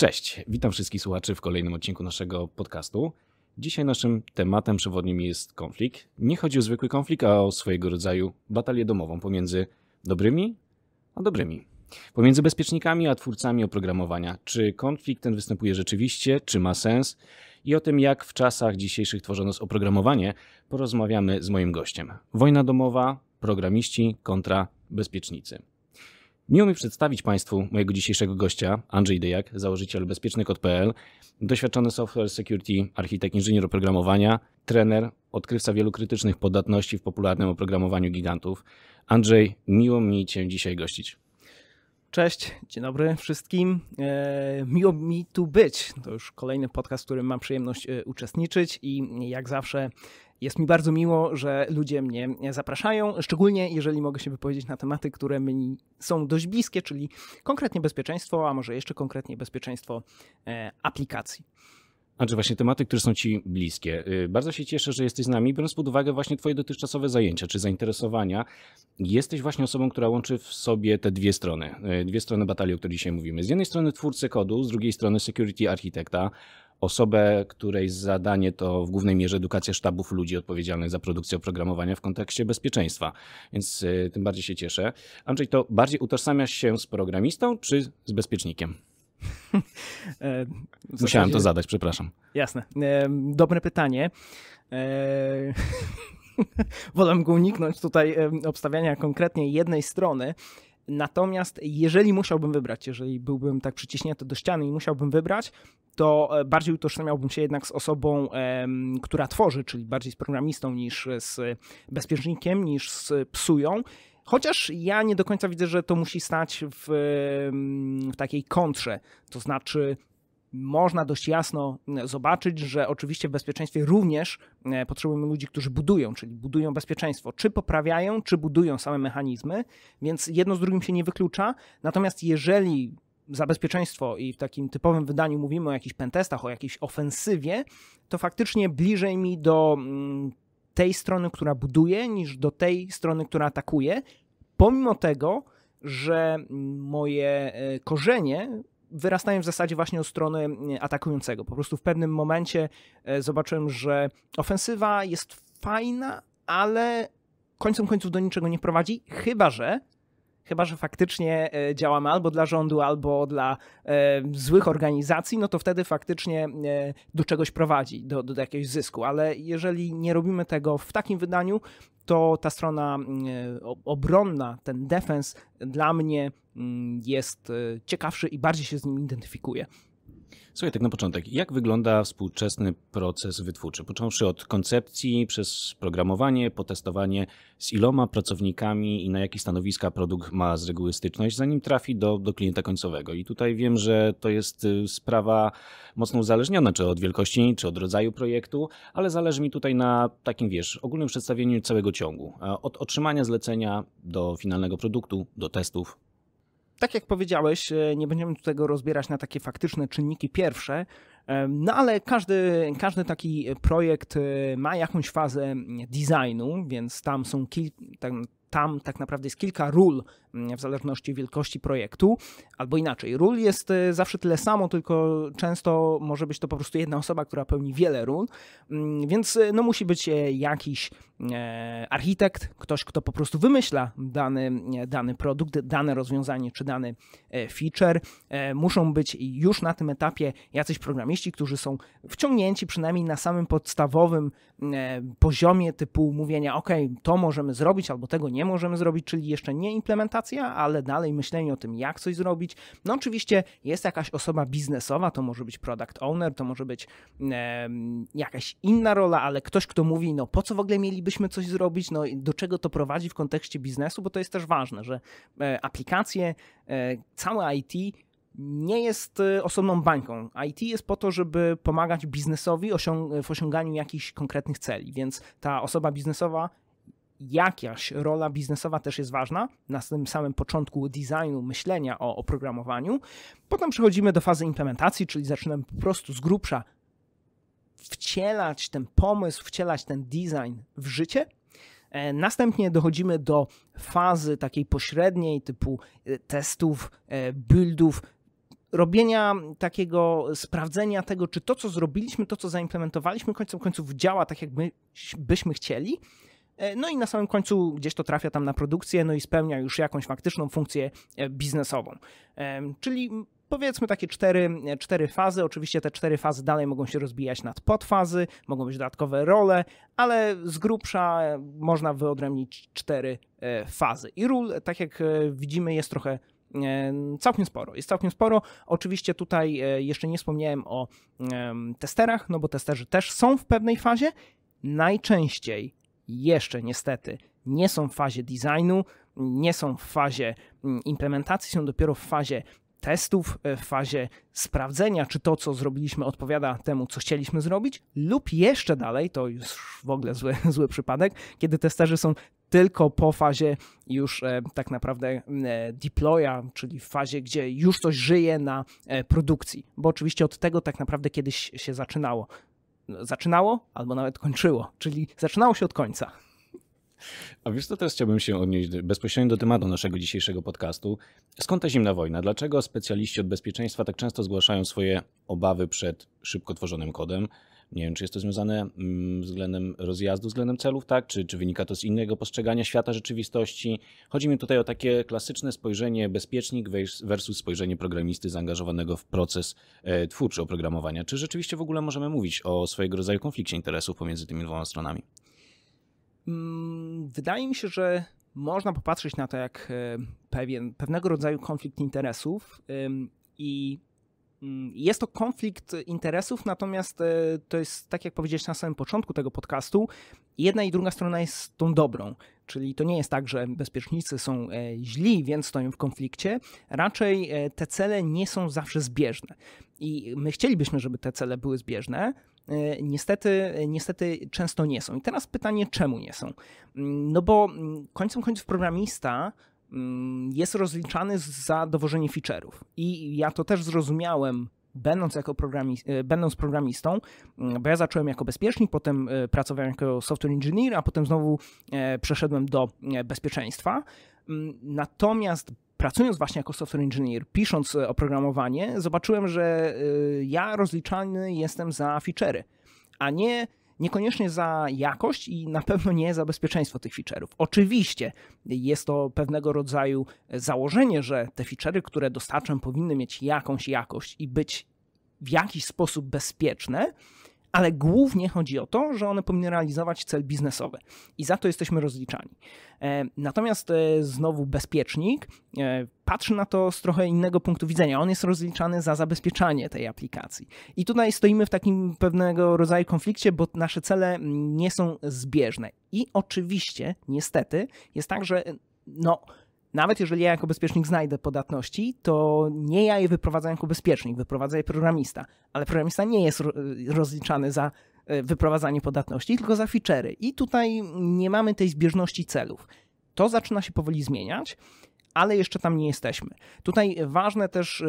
Cześć, witam wszystkich słuchaczy w kolejnym odcinku naszego podcastu. Dzisiaj naszym tematem przewodnim jest konflikt. Nie chodzi o zwykły konflikt, a o swojego rodzaju batalię domową pomiędzy dobrymi a dobrymi. Pomiędzy bezpiecznikami a twórcami oprogramowania. Czy konflikt ten występuje rzeczywiście, czy ma sens? I o tym, jak w czasach dzisiejszych tworzono oprogramowanie, porozmawiamy z moim gościem. Wojna domowa, programiści kontra bezpiecznicy. Miło mi przedstawić Państwu mojego dzisiejszego gościa, Andrzej Dyjak, założyciel bezpieczny.pl, doświadczony software security, architekt, inżynier oprogramowania, trener, odkrywca wielu krytycznych podatności w popularnym oprogramowaniu gigantów. Andrzej, miło mi Cię dzisiaj gościć. Cześć, dzień dobry wszystkim. E, miło mi tu być. To już kolejny podcast, w którym mam przyjemność e, uczestniczyć i jak zawsze jest mi bardzo miło, że ludzie mnie e, zapraszają, szczególnie jeżeli mogę się wypowiedzieć na tematy, które mi są dość bliskie, czyli konkretnie bezpieczeństwo, a może jeszcze konkretnie bezpieczeństwo e, aplikacji. czy właśnie tematy, które są Ci bliskie. Y, bardzo się cieszę, że jesteś z nami, biorąc pod uwagę właśnie Twoje dotychczasowe zajęcia czy zainteresowania. Jesteś właśnie osobą, która łączy w sobie te dwie strony, y, dwie strony batalii, o której dzisiaj mówimy. Z jednej strony twórcy kodu, z drugiej strony security architekta osobę, której zadanie to w głównej mierze edukacja sztabów ludzi odpowiedzialnych za produkcję oprogramowania w kontekście bezpieczeństwa. Więc y, tym bardziej się cieszę. Andrzej, to bardziej utożsamiasz się z programistą czy z bezpiecznikiem? E, Musiałem to zadać, przepraszam. Jasne. E, dobre pytanie. E, Wolę go uniknąć tutaj obstawiania konkretnie jednej strony. Natomiast jeżeli musiałbym wybrać, jeżeli byłbym tak przyciśnięty do ściany i musiałbym wybrać, to e, bardziej utożsamiałbym się jednak z osobą, która tworzy, czyli bardziej z programistą niż z bezpiecznikiem, niż z psują. Chociaż ja nie do końca widzę, że to musi stać w, w, takiej kontrze. To znaczy, można dość jasno mm, zobaczyć, że oczywiście w bezpieczeństwie również e, potrzebujemy ludzi, którzy budują, czyli budują bezpieczeństwo, czy poprawiają, czy budują same mechanizmy, więc jedno z drugim się nie wyklucza. Natomiast jeżeli za bezpieczeństwo i w takim typowym wydaniu mówimy o jakichś pentestach, o jakiejś ofensywie, to faktycznie bliżej mi do mm, tej strony, która buduje, niż do tej strony, która atakuje, pomimo tego, że mm, moje e, korzenie wyrastają w zasadzie właśnie od strony e, atakującego. Po prostu w pewnym momencie e, zobaczyłem, że ofensywa jest fajna, ale końcem końców do niczego nie prowadzi, chyba że chyba że faktycznie e, działamy albo dla rządu, albo dla e, złych organizacji, no to wtedy faktycznie e, do czegoś prowadzi, do, do, jakiegoś zysku. Ale jeżeli nie robimy tego w takim wydaniu, to ta strona mm, e, obronna, ten defense dla mnie mm, jest e, ciekawszy i bardziej się z nim identyfikuje. Słuchaj, tak na początek, jak wygląda współczesny proces wytwórczy? Począwszy od koncepcji, przez programowanie, potestowanie, z iloma pracownikami i na jakie stanowiska produkt ma z reguły styczność, zanim trafi do, do klienta końcowego. I tutaj wiem, że to jest y, sprawa mocno uzależniona, czy od wielkości, czy od rodzaju projektu, ale zależy mi tutaj na takim, wiesz, ogólnym przedstawieniu całego ciągu. Od otrzymania zlecenia do finalnego produktu, do testów, tak jak powiedziałeś, e, nie będziemy tego rozbierać na takie faktyczne czynniki pierwsze, e, no ale każdy, każdy taki projekt e, ma jakąś fazę designu, więc tam są kilka. tam, tam tak naprawdę jest kilka ról w zależności od wielkości projektu, albo inaczej. Ról jest zawsze tyle samo, tylko często może być to po prostu jedna osoba, która pełni wiele ról, więc no musi być jakiś E, architekt, ktoś, kto po prostu wymyśla dany, dany produkt, dane rozwiązanie czy dany e, feature. E, muszą być już na tym etapie jacyś programiści, którzy są wciągnięci przynajmniej na samym podstawowym poziomie typu mówienia, ok, to możemy zrobić albo tego nie możemy zrobić, czyli jeszcze nie implementacja, ale dalej myślenie o tym, jak coś zrobić. No oczywiście jest jakaś osoba biznesowa, to może być product owner, to może być jakaś inna rola, ale ktoś, kto mówi, no po co w ogóle mieliby moglibyśmy coś zrobić, no i do czego to prowadzi w kontekście biznesu, bo to jest też ważne, że e, aplikacje, e, całe IT nie jest e, osobną bańką. IT jest po to, żeby pomagać biznesowi w osiąganiu jakichś konkretnych celi, więc ta osoba biznesowa jakaś rola biznesowa też jest ważna na tym samym początku designu, myślenia o oprogramowaniu. Potem przechodzimy do fazy implementacji, czyli zaczynamy po prostu z grubsza wcielać ten pomysł, wcielać ten design w życie. E, następnie dochodzimy do fazy takiej pośredniej, typu e, testów, e, buildów, robienia takiego sprawdzenia tego, czy to, co zrobiliśmy, to, co zaimplementowaliśmy, końcem końców działa tak, jak my, byśmy chcieli. No i na samym końcu gdzieś to trafia tam na produkcję, no i spełnia już jakąś faktyczną funkcję biznesową. Czyli powiedzmy takie cztery, cztery fazy. Oczywiście te cztery fazy dalej mogą się rozbijać nad podfazy, mogą być dodatkowe role, ale z grubsza można wyodrębnić cztery e, fazy. I ról, tak jak e, widzimy, jest trochę e, całkiem sporo. Jest całkiem sporo. Oczywiście tutaj jeszcze nie wspomniałem o testerach, no bo testerzy też są w pewnej fazie. Najczęściej jeszcze niestety nie są w fazie designu, nie są w fazie mm, implementacji, są dopiero w fazie testów, e, w fazie sprawdzenia, czy to, co zrobiliśmy, odpowiada temu, co chcieliśmy zrobić, lub jeszcze dalej, to już w ogóle zły, zły przypadek, kiedy testerzy są tylko po fazie już e, tak naprawdę e, deploya, czyli w fazie, gdzie już coś żyje na e, produkcji, bo oczywiście od tego tak naprawdę kiedyś się zaczynało. No, zaczynało albo nawet kończyło, czyli zaczynało się od końca. A wiesz, to teraz chciałbym się odnieść bezpośrednio do tematu naszego dzisiejszego podcastu. Skąd ta zimna wojna? Dlaczego specjaliści od bezpieczeństwa tak często zgłaszają swoje obawy przed szybko tworzonym kodem? Nie wiem, czy jest to związane mm, względem rozjazdu, względem celów, tak? Czy, czy wynika to z innego postrzegania świata rzeczywistości? Chodzi mi tutaj o takie klasyczne spojrzenie bezpiecznik versus spojrzenie programisty zaangażowanego w proces e, twórczy oprogramowania. Czy rzeczywiście w ogóle możemy mówić o swojego rodzaju konflikcie interesów pomiędzy tymi dwoma stronami? Mm, wydaje mi się, że można popatrzeć na to jak e, pewien, pewnego rodzaju konflikt interesów i mm, jest to konflikt interesów, natomiast e, to jest, tak jak powiedziałeś na samym początku tego podcastu, jedna i druga strona jest tą dobrą. Czyli to nie jest tak, że bezpiecznicy są e, źli, więc stoją w konflikcie. Raczej te cele nie są zawsze zbieżne. I my chcielibyśmy, żeby te cele były zbieżne, E, niestety, e, niestety często nie są. I teraz pytanie, czemu nie są? Mm, no bo mm, końcem końców programista mm, jest rozliczany za dowożenie feature'ów. I ja to też zrozumiałem będąc, jako programist, e, będąc programistą, bo ja zacząłem jako bezpiecznik, potem pracowałem jako software engineer, a potem znowu przeszedłem do bezpieczeństwa. Natomiast pracując właśnie jako software engineer, pisząc e, oprogramowanie, zobaczyłem, że e, ja rozliczany jestem za feature'y, a nie niekoniecznie za jakość i na pewno nie za bezpieczeństwo tych feature'ów. Oczywiście jest to pewnego rodzaju e, założenie, że te feature'y, które dostarczam, powinny mieć jakąś jakość i być w jakiś sposób bezpieczne, ale głównie chodzi o to, że one powinny realizować cel biznesowy i za to jesteśmy rozliczani. E, natomiast e, znowu bezpiecznik e, patrzy na to z trochę innego punktu widzenia. On jest rozliczany za zabezpieczanie tej aplikacji. I tutaj stoimy w takim pewnego rodzaju konflikcie, bo nasze cele nie są zbieżne. I oczywiście, niestety, jest tak, że no, nawet jeżeli ja jako bezpiecznik znajdę podatności, to nie ja je wyprowadzam jako bezpiecznik, wyprowadza je programista. Ale programista nie jest rozliczany za e, wyprowadzanie podatności, tylko za feature'y. I tutaj nie mamy tej zbieżności celów. To zaczyna się powoli zmieniać, ale jeszcze tam nie jesteśmy. Tutaj ważne też,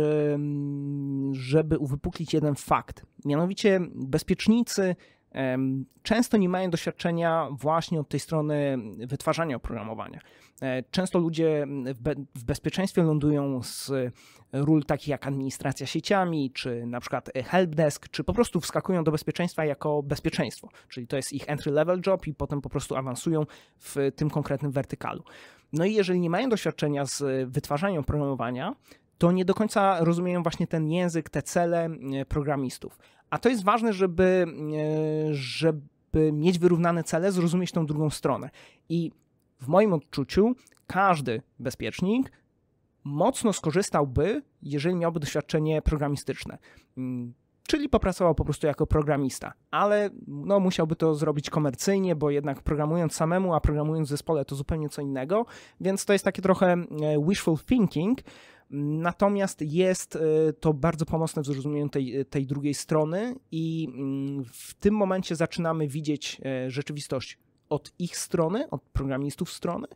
żeby uwypuklić jeden fakt. Mianowicie bezpiecznicy często nie mają doświadczenia właśnie od tej strony wytwarzania oprogramowania. E, często ludzie mm, w, be w bezpieczeństwie lądują z ról takich jak administracja sieciami, czy na przykład e, helpdesk, czy po prostu wskakują do bezpieczeństwa jako bezpieczeństwo. Czyli to jest ich entry level job i potem po prostu awansują w tym konkretnym wertykalu. No i jeżeli nie mają doświadczenia z wytwarzaniem programowania, to nie do końca rozumieją właśnie ten język, te cele e, programistów. A to jest ważne, żeby, żeby mieć wyrównane cele, zrozumieć tą drugą stronę. I w moim odczuciu każdy bezpiecznik mocno skorzystałby, jeżeli miałby doświadczenie programistyczne. Mm, czyli popracował po prostu jako programista, ale no, musiałby to zrobić komercyjnie, bo jednak programując samemu, a programując w zespole to zupełnie co innego, więc to jest takie trochę e, wishful thinking. Natomiast jest e, to bardzo pomocne w zrozumieniu tej, e, tej drugiej strony, i mm, w tym momencie zaczynamy widzieć rzeczywistość od ich strony, od programistów strony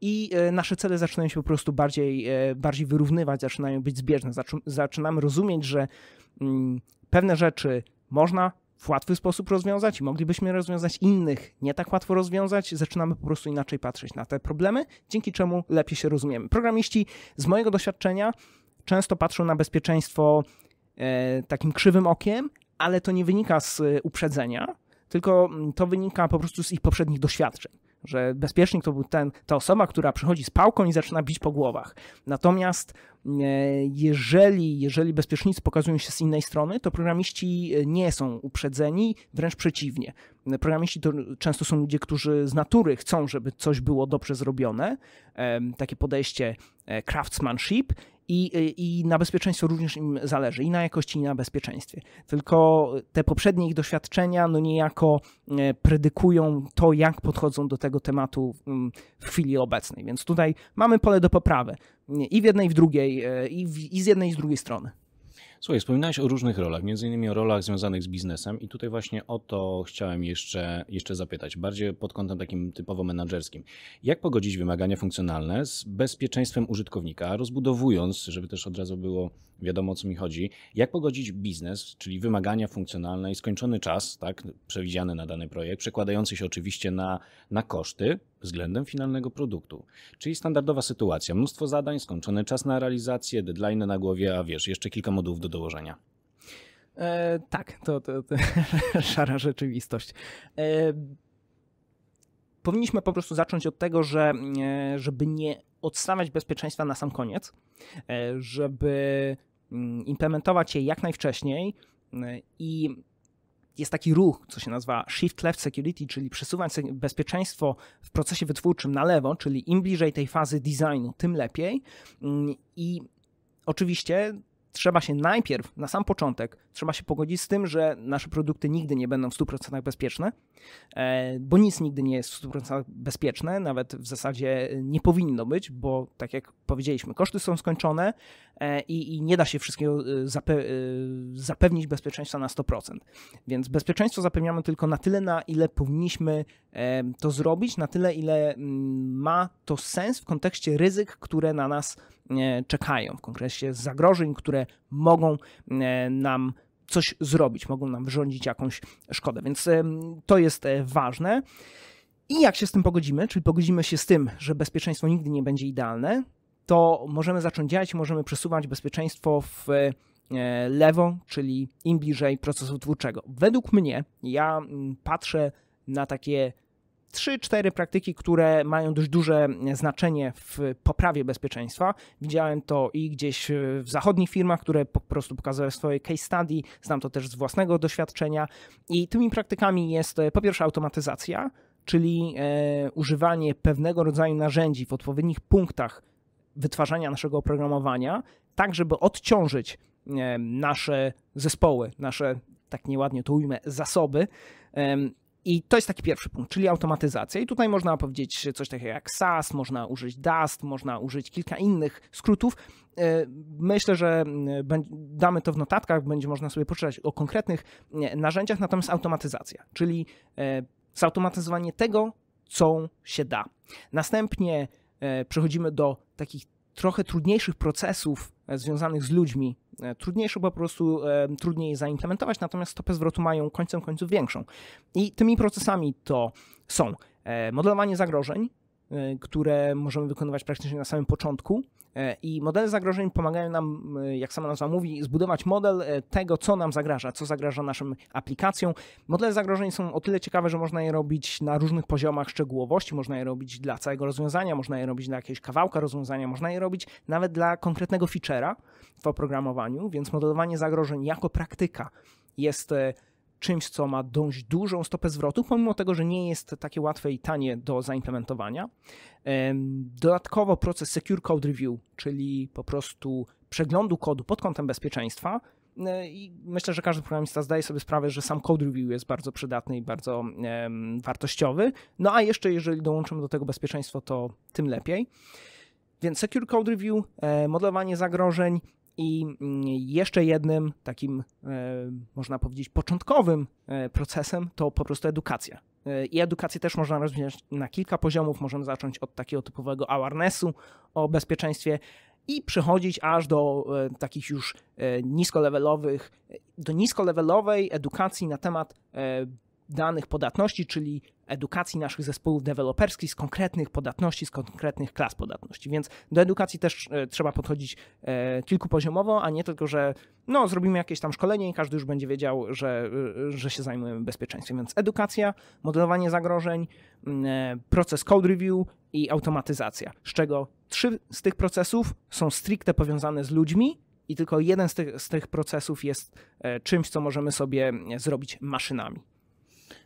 i e, nasze cele zaczynają się po prostu bardziej, e, bardziej wyrównywać, zaczynają być zbieżne. Zaczynamy rozumieć, że mm, pewne rzeczy można w łatwy sposób rozwiązać i moglibyśmy rozwiązać innych nie tak łatwo rozwiązać. Zaczynamy po prostu inaczej patrzeć na te problemy, dzięki czemu lepiej się rozumiemy. Programiści z mojego doświadczenia często patrzą na bezpieczeństwo e, takim krzywym okiem, ale to nie wynika z uprzedzenia, tylko mm, to wynika po prostu z ich poprzednich doświadczeń. Że bezpiecznik to był ten, ta osoba, która przychodzi z pałką i zaczyna bić po głowach. Natomiast mm, e, jeżeli, jeżeli bezpiecznicy pokazują się z innej strony, to programiści e, nie są uprzedzeni, wręcz przeciwnie. Programiści to często są ludzie, którzy z natury chcą, żeby coś było dobrze zrobione, takie podejście e, craftsmanship i, y, i na bezpieczeństwo również im zależy, i na jakości, i na bezpieczeństwie. Tylko te poprzednie ich doświadczenia no niejako e, predykują to, jak podchodzą do tego tematu mm, w chwili obecnej. Więc tutaj mamy pole do poprawy i w jednej, i w drugiej, e, i, w, i z jednej, i z drugiej strony. Słuchaj, wspominałeś o różnych rolach, między innymi o rolach związanych z biznesem i tutaj właśnie o to chciałem jeszcze, jeszcze zapytać, bardziej pod kątem takim typowo menedżerskim. Jak pogodzić wymagania funkcjonalne z bezpieczeństwem użytkownika, rozbudowując, żeby też od razu było wiadomo o co mi chodzi, jak pogodzić biznes, czyli wymagania funkcjonalne i skończony czas, tak, przewidziany na dany projekt, przekładający się oczywiście na, na koszty, względem finalnego produktu. Czyli standardowa sytuacja, mnóstwo zadań, skończony czas na realizację, deadline na głowie, a wiesz, jeszcze kilka modułów do dołożenia. E, tak, to, to, to szara rzeczywistość. E, powinniśmy po prostu zacząć od tego, że e, żeby nie odstawiać bezpieczeństwa na sam koniec, e, żeby mm, implementować je jak najwcześniej e, i jest taki ruch, co się nazywa shift left security, czyli przesuwać bezpieczeństwo w procesie wytwórczym na lewo, czyli im bliżej tej fazy designu, tym lepiej. Mm, I oczywiście trzeba się najpierw, na sam początek, trzeba się pogodzić z tym, że nasze produkty nigdy nie będą w 100% bezpieczne, e, bo nic nigdy nie jest w 100% bezpieczne, nawet w zasadzie e, nie powinno być, bo tak jak powiedzieliśmy, koszty są skończone e, i, i nie da się wszystkiego zape zapewnić bezpieczeństwa na 100%. Więc bezpieczeństwo zapewniamy tylko na tyle, na ile powinniśmy to zrobić, na tyle, ile mm, ma to sens w kontekście ryzyk, które na nas E, czekają, w konkrecie zagrożeń, które mogą e, nam coś zrobić, mogą nam wyrządzić jakąś szkodę. Więc e, to jest ważne. I jak się z tym pogodzimy, czyli pogodzimy się z tym, że bezpieczeństwo nigdy nie będzie idealne, to możemy zacząć działać, możemy przesuwać bezpieczeństwo w lewo, czyli im bliżej procesu twórczego. Według mnie, ja mm, patrzę na takie trzy, cztery praktyki, które mają dość duże znaczenie w poprawie bezpieczeństwa. Widziałem to i gdzieś w zachodnich firmach, które po prostu pokazują swoje case study, znam to też z własnego doświadczenia. I tymi praktykami jest e, po pierwsze automatyzacja, czyli e, używanie pewnego rodzaju narzędzi w odpowiednich punktach wytwarzania naszego oprogramowania, tak żeby odciążyć e, nasze zespoły, nasze tak nieładnie to ujmę, zasoby i to jest taki pierwszy punkt, czyli automatyzacja. I tutaj można powiedzieć coś takiego jak SAS, można użyć DAST, można użyć kilka innych skrótów. E, myślę, że damy to w notatkach, będzie można sobie poczytać o konkretnych narzędziach, natomiast automatyzacja, czyli e, zautomatyzowanie tego, co się da. Następnie e, przechodzimy do takich trochę trudniejszych procesów E, związanych z ludźmi e, trudniejszą, po prostu e, trudniej zaimplementować, natomiast stopę zwrotu mają końcem końców większą. I tymi procesami to są modelowanie zagrożeń, E, które możemy wykonywać praktycznie na samym początku. E, I modele zagrożeń pomagają nam, e, jak sama nazwa mówi, zbudować model tego, co nam zagraża, co zagraża naszym aplikacjom. Modele zagrożeń są o tyle ciekawe, że można je robić na różnych poziomach szczegółowości, można je robić dla całego rozwiązania, można je robić dla jakiegoś kawałka rozwiązania, można je robić nawet dla konkretnego feature'a w oprogramowaniu, więc modelowanie zagrożeń jako praktyka jest czymś, co ma dość dużą stopę zwrotu, pomimo tego, że nie jest takie łatwe i tanie do zaimplementowania. Dodatkowo proces Secure Code Review, czyli po prostu przeglądu kodu pod kątem bezpieczeństwa. E, I myślę, że każdy programista zdaje sobie sprawę, że sam code review jest bardzo przydatny i bardzo wartościowy. No a jeszcze, jeżeli dołączymy do tego bezpieczeństwo, to tym lepiej. Więc Secure Code Review, e, modelowanie zagrożeń, i mm, jeszcze jednym takim, e, można powiedzieć, początkowym e, procesem to po prostu edukacja. E, I edukację też można rozwijać na kilka poziomów. Możemy zacząć od takiego typowego awarenessu o bezpieczeństwie i przechodzić aż do takich już niskolevelowych, do niskolevelowej edukacji na temat danych podatności, czyli edukacji naszych zespołów deweloperskich z konkretnych podatności, z konkretnych klas podatności. Więc do edukacji też e, trzeba podchodzić e, kilkupoziomowo, a nie tylko, że no, zrobimy jakieś tam szkolenie i każdy już będzie wiedział, że, e, że się zajmujemy bezpieczeństwem. Więc edukacja, modelowanie zagrożeń, proces code review i automatyzacja, z czego trzy z tych procesów są stricte powiązane z ludźmi, i tylko jeden z tych, z tych procesów jest czymś, co możemy sobie zrobić maszynami.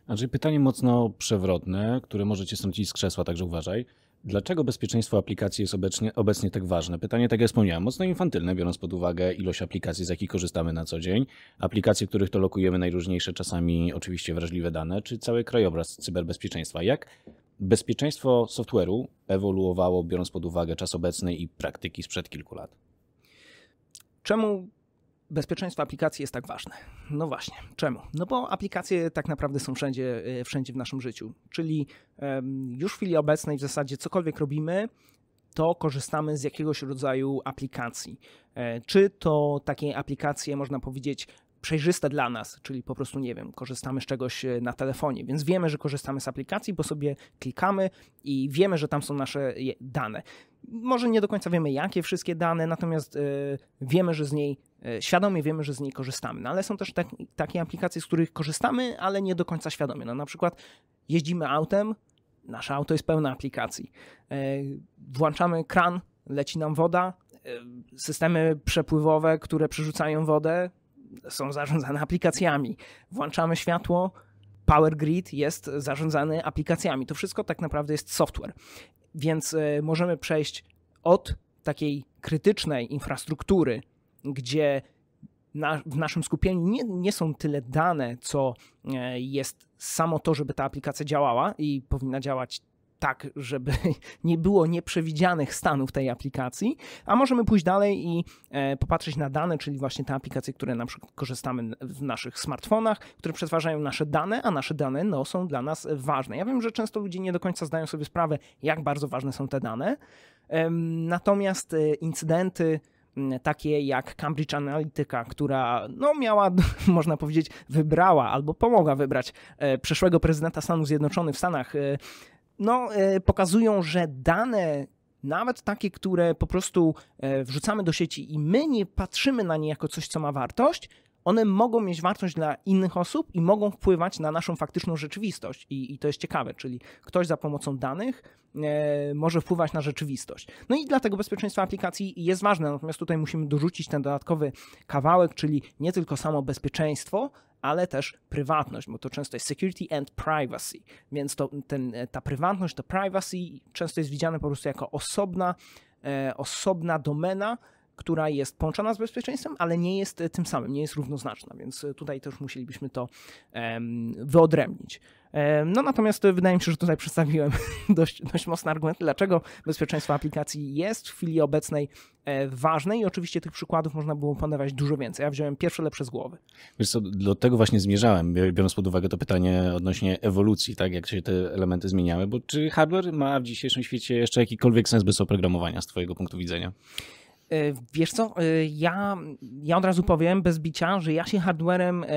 Andrzej, pytanie mocno przewrotne, które możecie strącić z krzesła, także uważaj. Dlaczego bezpieczeństwo aplikacji jest obecnie, obecnie tak ważne? Pytanie, tak jak wspomniałem, mocno infantylne, biorąc pod uwagę ilość aplikacji, z jakich korzystamy na co dzień, aplikacje, których to lokujemy najróżniejsze, czasami oczywiście wrażliwe dane, czy cały krajobraz cyberbezpieczeństwa. Jak bezpieczeństwo software'u ewoluowało, biorąc pod uwagę czas obecny i praktyki sprzed kilku lat? Czemu bezpieczeństwo aplikacji jest tak ważne? No właśnie, czemu? No bo aplikacje tak naprawdę są wszędzie, e, wszędzie w naszym życiu. Czyli już w chwili obecnej w zasadzie cokolwiek robimy, to korzystamy z jakiegoś rodzaju aplikacji. E, czy to takie aplikacje, można powiedzieć, przejrzyste dla nas, czyli po prostu, nie wiem, korzystamy z czegoś e, na telefonie, więc wiemy, że korzystamy z aplikacji, bo sobie klikamy i wiemy, że tam są nasze dane. Może nie do końca wiemy, jakie wszystkie dane, natomiast e, wiemy, że z niej, e, świadomie wiemy, że z niej korzystamy. No ale są też tak, takie aplikacje, z których korzystamy, ale nie do końca świadomie. No na przykład jeździmy autem, nasze auto jest pełne aplikacji. Włączamy kran, leci nam woda, systemy przepływowe, które przerzucają wodę, są zarządzane aplikacjami. Włączamy światło, Power Grid jest zarządzany aplikacjami. To wszystko tak naprawdę jest software. Więc e, możemy przejść od takiej krytycznej infrastruktury, gdzie na, w naszym skupieniu nie, nie, są tyle dane, co e, jest samo to, żeby ta aplikacja działała i powinna działać tak, żeby nie było nieprzewidzianych stanów tej aplikacji, a możemy pójść dalej i e, popatrzeć na dane, czyli właśnie te aplikacje, które na przykład korzystamy w naszych smartfonach, które przetwarzają nasze dane, a nasze dane no, są dla nas ważne. Ja wiem, że często ludzie nie do końca zdają sobie sprawę, jak bardzo ważne są te dane, natomiast e, incydenty, takie jak Cambridge Analytica, która no, miała, można powiedzieć, wybrała albo pomogła wybrać e, przeszłego prezydenta Stanów Zjednoczonych w Stanach no, e, pokazują, że dane nawet takie, które po prostu e, wrzucamy do sieci i my nie patrzymy na nie jako coś, co ma wartość, one mogą mieć wartość dla innych osób i mogą wpływać na naszą faktyczną rzeczywistość. I, i to jest ciekawe, czyli ktoś za pomocą danych e, może wpływać na rzeczywistość. No i dlatego bezpieczeństwo aplikacji jest ważne, natomiast tutaj musimy dorzucić ten dodatkowy kawałek, czyli nie tylko samo bezpieczeństwo, ale też prywatność, bo to często jest security and privacy, więc to, ten, e, ta prywatność, to privacy często jest widziane po prostu jako osobna, e, osobna domena, która jest połączona z bezpieczeństwem, ale nie jest e, tym samym, nie jest równoznaczna, więc e, tutaj też musielibyśmy to wyodrębnić. No natomiast e, wydaje mi się, że tutaj przedstawiłem dość, dość mocne argumenty, dlaczego bezpieczeństwo aplikacji jest w chwili obecnej ważne i oczywiście tych przykładów można było podawać dużo więcej. Ja wziąłem pierwsze lepsze z głowy. Wiesz co, do tego właśnie zmierzałem, biorąc pod uwagę to pytanie odnośnie ewolucji, tak, jak się te elementy zmieniały, bo czy hardware ma w dzisiejszym świecie jeszcze jakikolwiek sens bez oprogramowania z twojego punktu widzenia? Y, wiesz co, y, ja, ja od razu powiem bez bicia, że ja się hardwarem e,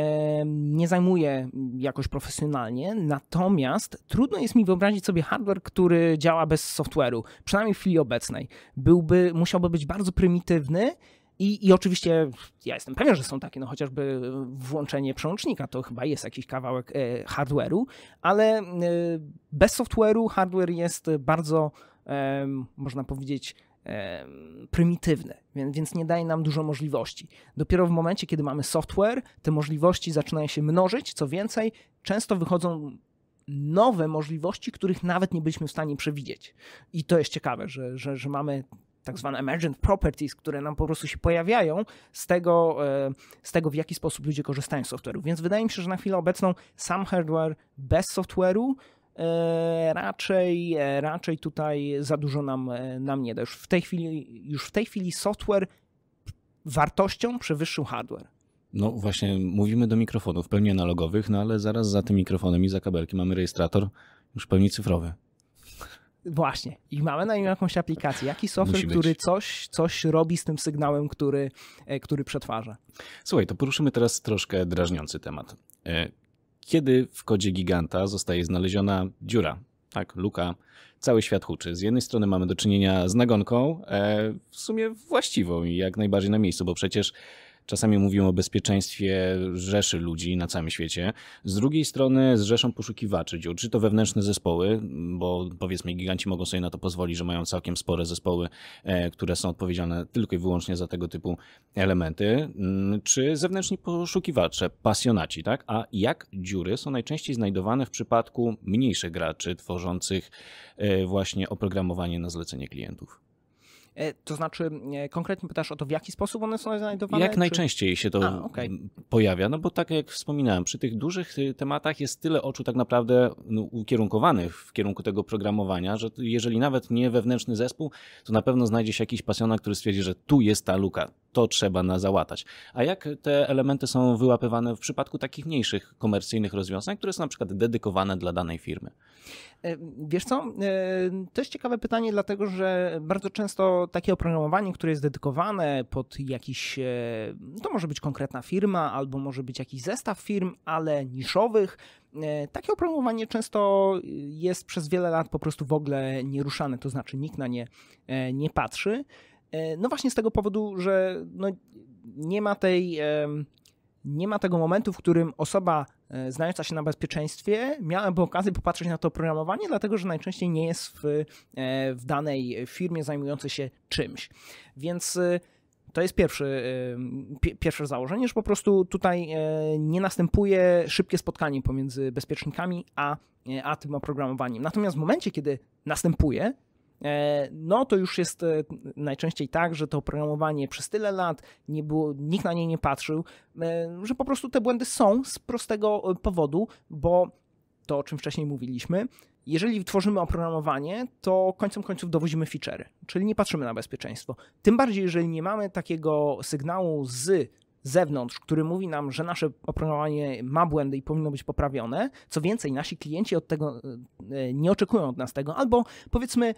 nie zajmuję jakoś profesjonalnie, natomiast trudno jest mi wyobrazić sobie hardware, który działa bez software'u, przynajmniej w chwili obecnej. Byłby, musiałby być bardzo prymitywny, i, I oczywiście ja jestem pewien, że są takie, no chociażby włączenie przełącznika to chyba jest jakiś kawałek e, hardware'u, ale e, bez software'u hardware jest bardzo, można powiedzieć, e, prymitywny, więc, więc nie daje nam dużo możliwości. Dopiero w momencie, kiedy mamy software, te możliwości zaczynają się mnożyć, co więcej, często wychodzą nowe możliwości, których nawet nie byliśmy w stanie przewidzieć. I to jest ciekawe, że, że, że mamy tak zwane emergent properties, które nam po prostu się pojawiają z tego, z tego w jaki sposób ludzie korzystają z software'u. Więc wydaje mi się, że na chwilę obecną sam hardware bez software'u E, raczej, e, raczej tutaj za dużo nam, e, nam nie da. Już w, tej chwili, już w tej chwili software wartością przewyższył hardware. No właśnie, mówimy do mikrofonów pełni analogowych, no ale zaraz za tym mikrofonem i za kabelkiem mamy rejestrator już pełni cyfrowy. Właśnie. I mamy na nim jakąś aplikację, jakiś software, który coś, coś robi z tym sygnałem, który, który przetwarza. Słuchaj, to poruszymy teraz troszkę drażniący temat kiedy w kodzie giganta zostaje znaleziona dziura, tak, luka, cały świat huczy. Z jednej strony mamy do czynienia z nagonką, e, w sumie właściwą i jak najbardziej na miejscu, bo przecież Czasami mówimy o bezpieczeństwie rzeszy ludzi na całym świecie. Z drugiej strony z rzeszą poszukiwaczy, czy to wewnętrzne zespoły, bo powiedzmy giganci mogą sobie na to pozwolić, że mają całkiem spore zespoły, e, które są odpowiedzialne tylko i wyłącznie za tego typu elementy, mm, czy zewnętrzni poszukiwacze, pasjonaci, tak? A jak dziury są najczęściej znajdowane w przypadku mniejszych graczy tworzących e, właśnie oprogramowanie na zlecenie klientów? E, to znaczy, e, konkretnie pytasz o to, w jaki sposób one są znajdowane? Jak czy... najczęściej się to A, okay. pojawia, no bo tak jak wspominałem, przy tych dużych y, tematach jest tyle oczu tak naprawdę no, ukierunkowanych w kierunku tego programowania, że jeżeli nawet nie wewnętrzny zespół, to na pewno znajdzie się jakiś pasjonat, który stwierdzi, że tu jest ta luka, to trzeba na załatać. A jak te elementy są wyłapywane w przypadku takich mniejszych komercyjnych rozwiązań, które są na przykład dedykowane dla danej firmy? E, wiesz co, e, to jest ciekawe pytanie, dlatego że bardzo często takie oprogramowanie, które jest dedykowane pod jakiś, e, to może być konkretna firma, albo może być jakiś zestaw firm, ale niszowych, takie oprogramowanie często jest przez wiele lat po prostu w ogóle nieruszane, to znaczy nikt na nie nie patrzy. E, no właśnie z tego powodu, że no nie ma tej nie ma tego momentu, w którym osoba e, znająca się na bezpieczeństwie miałaby okazję popatrzeć na to oprogramowanie, dlatego że najczęściej nie jest w, e, w danej firmie zajmującej się czymś. Więc to jest pierwszy, pierwsze założenie, że po prostu tutaj nie następuje szybkie spotkanie pomiędzy bezpiecznikami a, a tym oprogramowaniem. Natomiast w momencie, kiedy następuje, E, no to już jest e, najczęściej tak, że to oprogramowanie przez tyle lat nie było, nikt na nie nie patrzył, e, że po prostu te błędy są z prostego powodu, bo to, o czym wcześniej mówiliśmy, jeżeli tworzymy oprogramowanie, to końcem końców dowozimy feature'y, czyli nie patrzymy na bezpieczeństwo. Tym bardziej, jeżeli nie mamy takiego sygnału z zewnątrz, który mówi nam, że nasze oprogramowanie ma błędy i powinno być poprawione. Co więcej, nasi klienci od tego nie oczekują od nas tego, albo powiedzmy,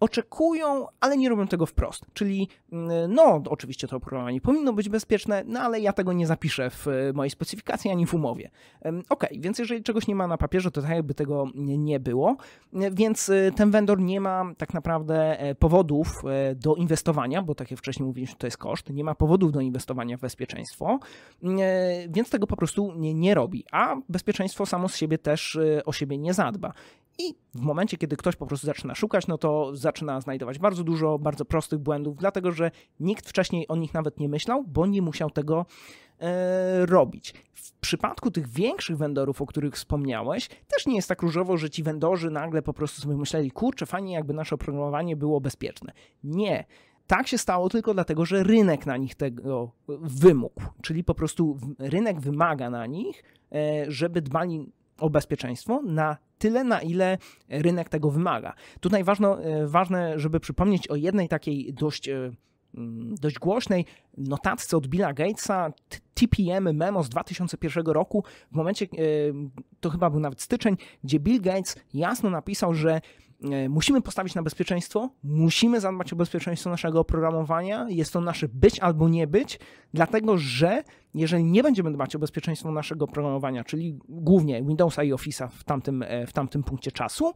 oczekują, ale nie robią tego wprost. Czyli, mm, no, oczywiście to oprogramowanie powinno być bezpieczne, no ale ja tego nie zapiszę w e, mojej specyfikacji ani w umowie. Ok, więc jeżeli czegoś nie ma na papierze, to tak jakby tego nie było, e, więc e, ten vendor nie ma tak naprawdę powodów do inwestowania, bo tak jak wcześniej mówiliśmy, to jest koszt, nie ma powodów do inwestowania w bezpieczeństwo, mm, więc tego po prostu nie, nie robi, a bezpieczeństwo samo z siebie też o siebie nie zadba. I w momencie, kiedy ktoś po prostu zaczyna szukać, no to zaczyna znajdować bardzo dużo bardzo prostych błędów, dlatego że nikt wcześniej o nich nawet nie myślał, bo nie musiał tego e, robić. W przypadku tych większych vendorów, o których wspomniałeś, też nie jest tak różowo, że ci vendorzy nagle po prostu sobie myśleli, kurczę, fajnie jakby nasze oprogramowanie było bezpieczne. Nie. Tak się stało tylko dlatego, że rynek na nich tego wymógł, czyli po prostu rynek wymaga na nich, e, żeby dbali o bezpieczeństwo na tyle, na ile rynek tego wymaga. Tutaj ważno, e, ważne, żeby przypomnieć o jednej takiej dość e, mm, dość głośnej notatce od Billa Gatesa, TPM memo z 2001 roku, w momencie, e, to chyba był nawet styczeń, gdzie Bill Gates jasno napisał, że E, musimy postawić na bezpieczeństwo, musimy zadbać o bezpieczeństwo naszego oprogramowania, jest to nasze być albo nie być, dlatego że jeżeli nie będziemy dbać o bezpieczeństwo naszego oprogramowania, czyli głównie Windowsa i Office'a w tamtym, e, w tamtym punkcie czasu,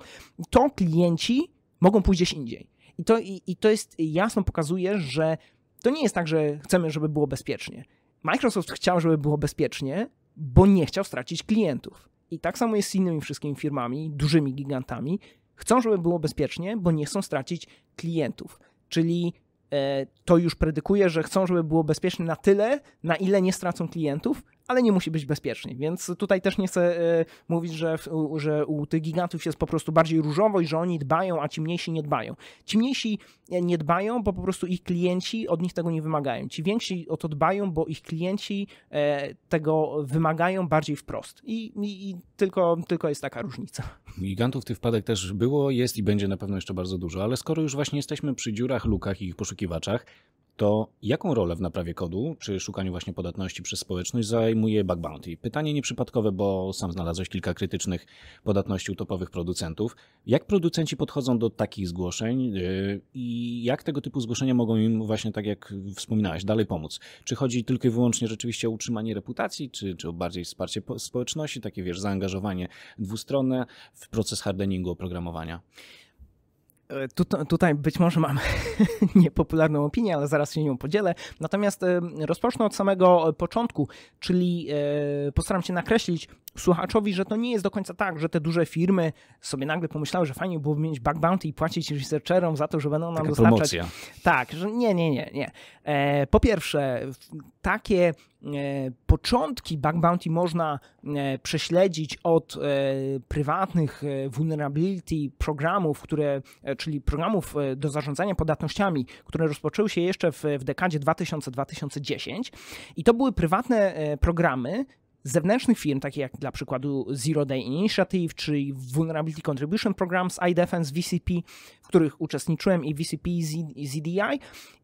to klienci mogą pójść gdzieś indziej. I to, i, i to jest jasno pokazuje, że to nie jest tak, że chcemy, żeby było bezpiecznie. Microsoft chciał, żeby było bezpiecznie, bo nie chciał stracić klientów. I tak samo jest z innymi wszystkimi firmami, dużymi gigantami. Chcą, żeby było bezpiecznie, bo nie chcą stracić klientów. Czyli e, to już predykuje, że chcą, żeby było bezpiecznie na tyle, na ile nie stracą klientów, ale nie musi być bezpiecznie, więc tutaj też nie chcę e, mówić, że, że u tych gigantów jest po prostu bardziej różowo i że oni dbają, a ci mniejsi nie dbają. Ci mniejsi e, nie dbają, bo po prostu ich klienci od nich tego nie wymagają. Ci więksi o to dbają, bo ich klienci e, tego wymagają bardziej wprost. I, i, i tylko, tylko jest taka różnica. Gigantów tych wpadek też było, jest i będzie na pewno jeszcze bardzo dużo, ale skoro już właśnie jesteśmy przy dziurach, lukach i ich poszukiwaczach, to jaką rolę w naprawie kodu przy szukaniu właśnie podatności przez społeczność zajmuje bug bounty? Pytanie nieprzypadkowe, bo sam znalazłeś kilka krytycznych podatności utopowych producentów. Jak producenci podchodzą do takich zgłoszeń y, i jak tego typu zgłoszenia mogą im właśnie, tak jak wspominałeś, dalej pomóc? Czy chodzi tylko i wyłącznie rzeczywiście o utrzymanie reputacji, czy, czy o bardziej wsparcie społeczności, takie wiesz, zaangażowanie dwustronne w proces hardeningu oprogramowania? tu, tutaj być może mam niepopularną opinię, ale zaraz się nią podzielę. Natomiast rozpocznę od samego e, początku, czyli e, postaram się nakreślić, słuchaczowi, że to nie jest do końca tak, że te duże firmy sobie nagle pomyślały, że fajnie byłoby mieć bug bounty i płacić researcherom za to, że będą nam Taka dostarczać. Promocja. Tak, że nie, nie, nie, nie. E, po pierwsze, takie e, początki bug bounty można e, prześledzić od prywatnych vulnerability programów, które, czyli programów do zarządzania podatnościami, które rozpoczęły się jeszcze w, w dekadzie 2000-2010 i to były prywatne programy, zewnętrznych firm, takich jak dla przykładu Zero Day Initiative czy Vulnerability Contribution Program z iDefense, VCP, w których uczestniczyłem i VCP i ZDI.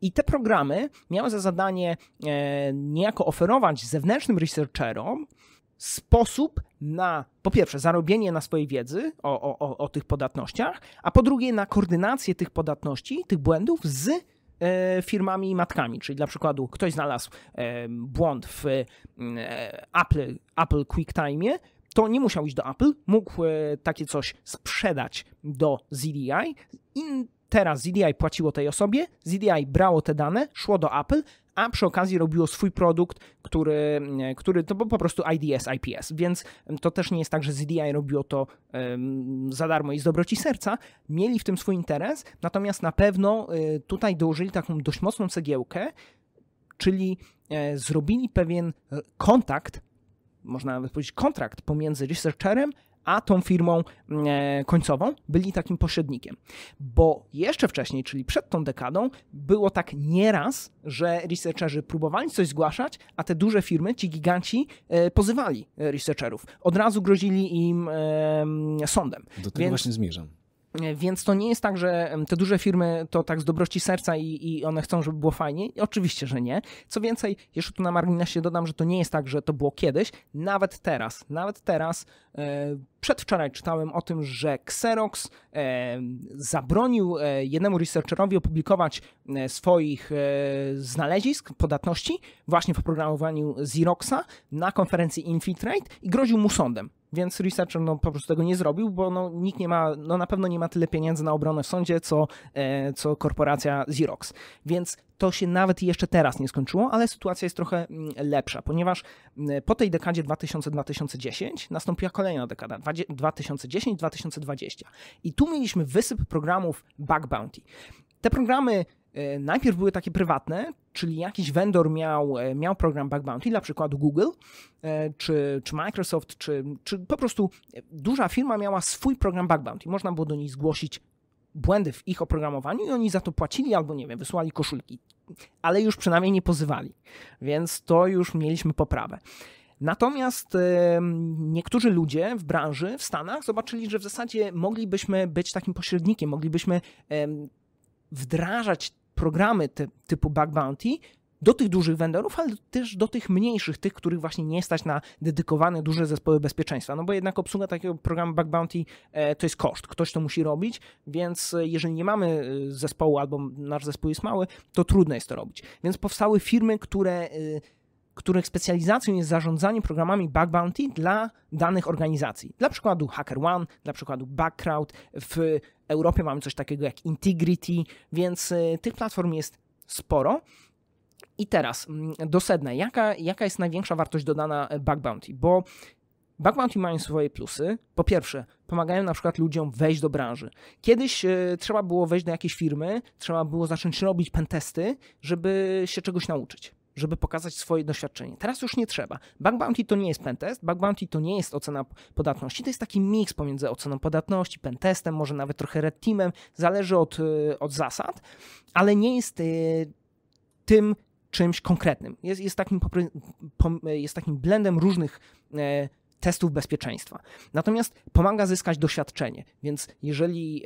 I te programy miały za zadanie e, niejako oferować zewnętrznym researcherom sposób na, po pierwsze, zarobienie na swojej wiedzy o, o, o tych podatnościach, a po drugie, na koordynację tych podatności, tych błędów z E, firmami i matkami. Czyli dla przykładu ktoś znalazł e, błąd w e, Apple, Apple QuickTime, to nie musiał iść do Apple, mógł takie coś sprzedać do ZDI i teraz ZDI płaciło tej osobie, ZDI brało te dane, szło do Apple, a przy okazji robiło swój produkt, który, e, który to był po prostu IDS, IPS, więc to też nie jest tak, że ZDI robiło to um, za darmo i z dobroci serca. Mieli w tym swój interes, natomiast na pewno y, tutaj dołożyli taką dość mocną cegiełkę, czyli y, zrobili pewien kontakt można nawet powiedzieć kontrakt pomiędzy researcherem a tą firmą mm, e, końcową byli takim pośrednikiem. Bo jeszcze wcześniej, czyli przed tą dekadą, było tak nieraz, że researcherzy próbowali coś zgłaszać, a te duże firmy, ci giganci, e, pozywali e, researcherów. Od razu grozili im sądem. Do tego Więc... właśnie zmierzam. Więc to nie jest tak, że te duże firmy to tak z dobroci serca i, i one chcą, żeby było fajnie. Oczywiście, że nie. Co więcej, jeszcze tu na marginesie dodam, że to nie jest tak, że to było kiedyś. Nawet teraz, nawet teraz E, przedwczoraj czytałem o tym, że Xerox e, zabronił e, jednemu researcherowi opublikować swoich znalezisk, podatności właśnie w oprogramowaniu Xeroxa na konferencji Infiltrate i groził mu sądem. Więc researcher no, po prostu tego nie zrobił, bo no, nikt nie ma, no na pewno nie ma tyle pieniędzy na obronę w sądzie, co, co korporacja Xerox. Więc to się nawet jeszcze teraz nie skończyło, ale sytuacja jest trochę mm, lepsza, ponieważ mm, po tej dekadzie 2000-2010 nastąpiła kolejna kolejna dekada, 2010-2020. I tu mieliśmy wysyp programów bug bounty. Te programy e, najpierw były takie prywatne, czyli jakiś vendor miał, e, miał program bug bounty, dla przykładu Google, e, czy, czy Microsoft, czy, czy po prostu duża firma miała swój program bug bounty. Można było do niej zgłosić błędy w ich oprogramowaniu i oni za to płacili albo, nie wiem, wysłali koszulki, ale już przynajmniej nie pozywali, więc to już mieliśmy poprawę. Natomiast niektórzy ludzie w branży w Stanach zobaczyli, że w zasadzie moglibyśmy być takim pośrednikiem, moglibyśmy wdrażać programy typu Bug Bounty do tych dużych vendorów, ale też do tych mniejszych, tych, których właśnie nie stać na dedykowane duże zespoły bezpieczeństwa. No bo jednak obsługa takiego programu Bug Bounty e, to jest koszt, ktoś to musi robić, więc e, jeżeli nie mamy e, zespołu albo nasz zespół jest mały, to trudno jest to robić. Więc powstały firmy, które których specjalizacją jest zarządzanie programami bug bounty dla danych organizacji. Dla przykładu HackerOne, dla przykładu Backcrowd, w Europie mamy coś takiego jak Integrity, więc y, tych platform jest sporo. I teraz mm, do sedna. Jaka, jaka jest największa wartość dodana e, bug bounty? Bo Bug bounty mają swoje plusy. Po pierwsze, pomagają na przykład ludziom wejść do branży. Kiedyś y, trzeba było wejść do jakiejś firmy, trzeba było zacząć robić pentesty, żeby się czegoś nauczyć żeby pokazać swoje doświadczenie. Teraz już nie trzeba. Bug bounty to nie jest pentest, bug bounty to nie jest ocena podatności, to jest taki miks pomiędzy oceną podatności, pentestem, może nawet trochę red teamem, zależy od, y, od zasad, ale nie jest y, tym czymś konkretnym. Jest, jest, takim, jest takim blendem różnych y, testów bezpieczeństwa. Natomiast pomaga zyskać doświadczenie, więc jeżeli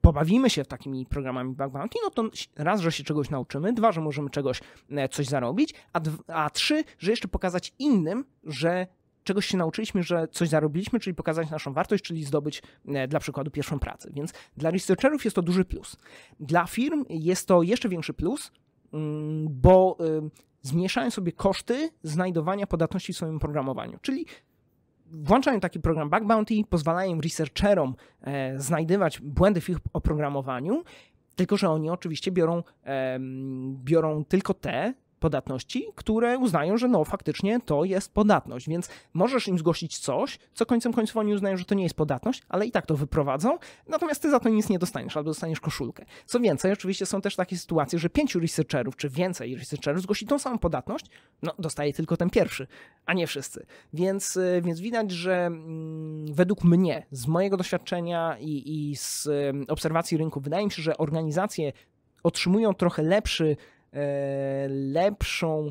pobawimy się w takimi programami backbounty, no to raz, że się czegoś nauczymy, dwa, że możemy czegoś, e, coś zarobić, a, a trzy, że jeszcze pokazać innym, że czegoś się nauczyliśmy, że coś zarobiliśmy, czyli pokazać naszą wartość, czyli zdobyć e, dla przykładu pierwszą pracę. Więc dla researcherów jest to duży plus. Dla firm jest to jeszcze większy plus, mm, bo y, zmniejszają sobie koszty znajdowania podatności w swoim programowaniu. Czyli włączają taki program Bug Bounty, pozwala researcherom e, znajdywać błędy w ich oprogramowaniu, tylko że oni oczywiście biorą, e, biorą tylko te, podatności, które uznają, że no faktycznie to jest podatność, więc możesz im zgłosić coś, co końcem końców oni uznają, że to nie jest podatność, ale i tak to wyprowadzą, natomiast ty za to nic nie dostaniesz, albo dostaniesz koszulkę. Co więcej, oczywiście są też takie sytuacje, że pięciu researcherów, czy więcej researcherów zgłosi tą samą podatność, no dostaje tylko ten pierwszy, a nie wszyscy. Więc, y, więc widać, że mm, według mnie, z mojego doświadczenia i, i z y, obserwacji rynku, wydaje mi się, że organizacje otrzymują trochę lepszy E, lepszą,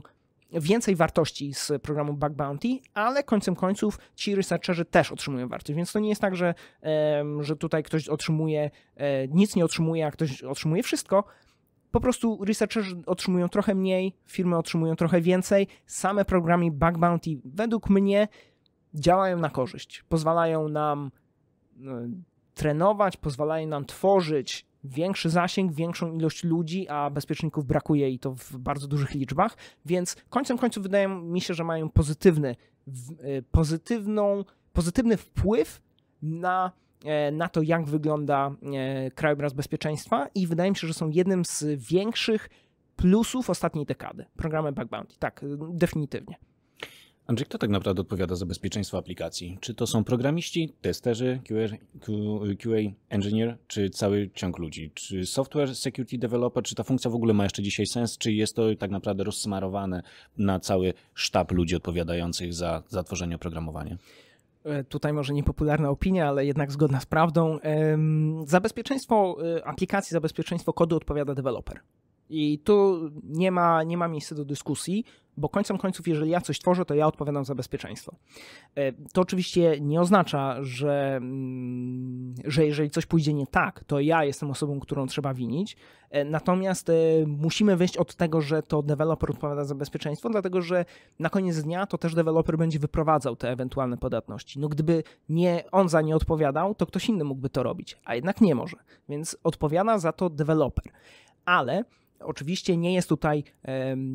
więcej wartości z programu Bug Bounty, ale końcem końców ci researcherzy też otrzymują wartość, więc to nie jest tak, że, że tutaj ktoś otrzymuje, e, nic nie otrzymuje, a ktoś otrzymuje wszystko, po prostu researcherzy otrzymują trochę mniej, firmy otrzymują trochę więcej. Same programy Bug Bounty według mnie działają na korzyść. Pozwalają nam e, trenować, pozwalają nam tworzyć większy zasięg, większą ilość ludzi, a bezpieczników brakuje i to w bardzo dużych liczbach, więc końcem końców wydaje mi się, że mają pozytywny, e, pozytywną, pozytywny wpływ na, e, na to, jak wygląda e, krajobraz bezpieczeństwa i wydaje mi się, że są jednym z większych plusów ostatniej dekady. Programy Bug Bounty, tak, definitywnie. Andrzej, kto tak naprawdę odpowiada za bezpieczeństwo aplikacji? Czy to są programiści, testerzy, QA, QA engineer, czy cały ciąg ludzi? Czy software security developer, czy ta funkcja w ogóle ma jeszcze dzisiaj sens, czy jest to tak naprawdę rozsmarowane na cały sztab ludzi odpowiadających za, za tworzenie oprogramowania? E, tutaj może niepopularna opinia, ale jednak zgodna z prawdą. Za bezpieczeństwo e, aplikacji, za bezpieczeństwo kodu odpowiada deweloper. I tu nie ma, nie ma miejsca do dyskusji, bo końcem końców, jeżeli ja coś tworzę, to ja odpowiadam za bezpieczeństwo. E, to oczywiście nie oznacza, że, mm, że jeżeli coś pójdzie nie tak, to ja jestem osobą, którą trzeba winić. E, natomiast e, musimy wyjść od tego, że to deweloper odpowiada za bezpieczeństwo, dlatego że na koniec dnia to też deweloper będzie wyprowadzał te ewentualne podatności. No gdyby nie on za nie odpowiadał, to ktoś inny mógłby to robić, a jednak nie może. Więc odpowiada za to deweloper. Ale oczywiście nie jest tutaj,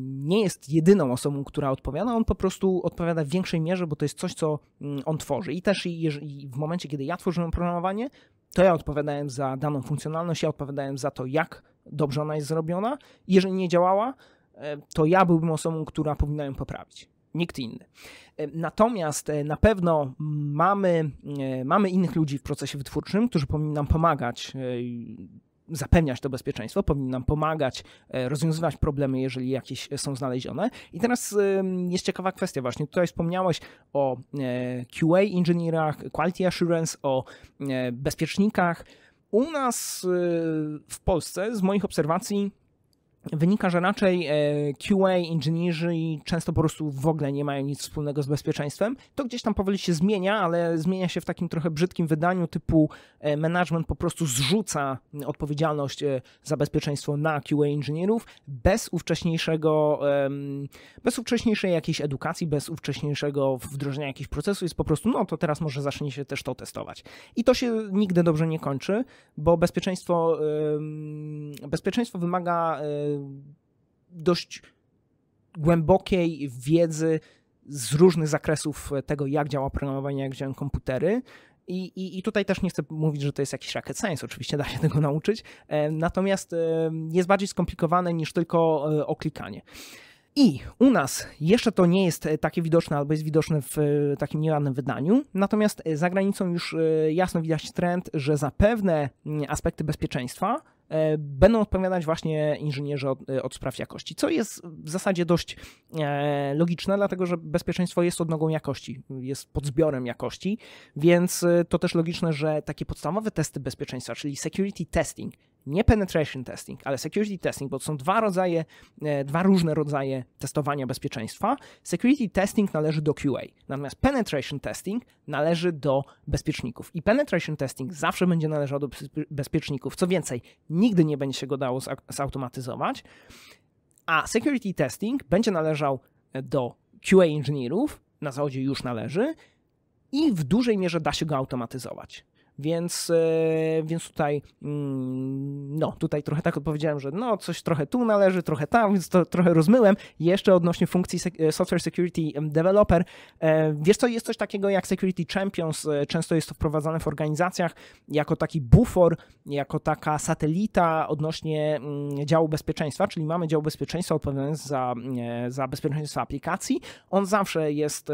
nie jest jedyną osobą, która odpowiada, on po prostu odpowiada w większej mierze, bo to jest coś, co mm, on tworzy. I też jeżeli, w momencie, kiedy ja tworzyłem programowanie, to ja odpowiadałem za daną funkcjonalność, ja odpowiadałem za to, jak dobrze ona jest zrobiona. Jeżeli nie działała, e, to ja byłbym osobą, która powinna ją poprawić. Nikt inny. E, natomiast e, na pewno mamy, mamy innych ludzi w procesie wytwórczym, którzy powinni nam pomagać zapewniać to bezpieczeństwo, powinien nam pomagać e, rozwiązywać problemy, jeżeli jakieś są znalezione. I teraz e, jest ciekawa kwestia właśnie. Tutaj wspomniałeś o e, QA inżynierach, quality assurance, o bezpiecznikach. U nas w Polsce, z moich obserwacji, wynika, że raczej e, QA, inżynierzy często po prostu w ogóle nie mają nic wspólnego z bezpieczeństwem. To gdzieś tam powoli się zmienia, ale zmienia się w takim trochę brzydkim wydaniu typu e, management po prostu zrzuca odpowiedzialność e, za bezpieczeństwo na QA inżynierów bez ówcześniejszego, bez ówcześniejszej jakiejś edukacji, bez ówcześniejszego wdrożenia jakichś procesów. Jest po prostu, no to teraz może zacznie się też to testować. I to się nigdy dobrze nie kończy, bo bezpieczeństwo, bezpieczeństwo wymaga Y, dość głębokiej wiedzy z różnych zakresów tego, jak działa programowanie, jak działają komputery. I, i, I, tutaj też nie chcę mówić, że to jest jakiś rocket science, oczywiście da się tego nauczyć, e, natomiast e, jest bardziej skomplikowane niż tylko e, oklikanie. I u nas jeszcze to nie jest takie widoczne, albo jest widoczne w takim nieładnym wydaniu, natomiast za granicą już jasno widać trend, że za pewne mm, aspekty bezpieczeństwa E, będą odpowiadać właśnie inżynierzy od, e, od spraw jakości, co jest w zasadzie dość e, logiczne, dlatego że bezpieczeństwo jest odnogą jakości, jest podzbiorem jakości, więc to też logiczne, że takie podstawowe testy bezpieczeństwa, czyli security testing, nie penetration testing, ale security testing, bo to są dwa rodzaje, e, dwa różne rodzaje testowania bezpieczeństwa. Security testing należy do QA, natomiast penetration testing należy do bezpieczników. I penetration testing zawsze będzie należał do bezpieczników. Co więcej, nigdy nie będzie się go dało zautomatyzować, a security testing będzie należał e, do QA inżynierów, na zachodzie już należy i w dużej mierze da się go automatyzować. Więc, e, więc tutaj, mm, no, tutaj trochę tak odpowiedziałem, że no, coś trochę tu należy, trochę tam, więc to trochę rozmyłem. Jeszcze odnośnie funkcji e, Software Security Developer, e, wiesz co, jest coś takiego jak Security Champions, często jest to wprowadzane w organizacjach jako taki bufor, jako taka satelita odnośnie mm, działu bezpieczeństwa, czyli mamy dział bezpieczeństwa odpowiadający za, za bezpieczeństwo aplikacji. On zawsze jest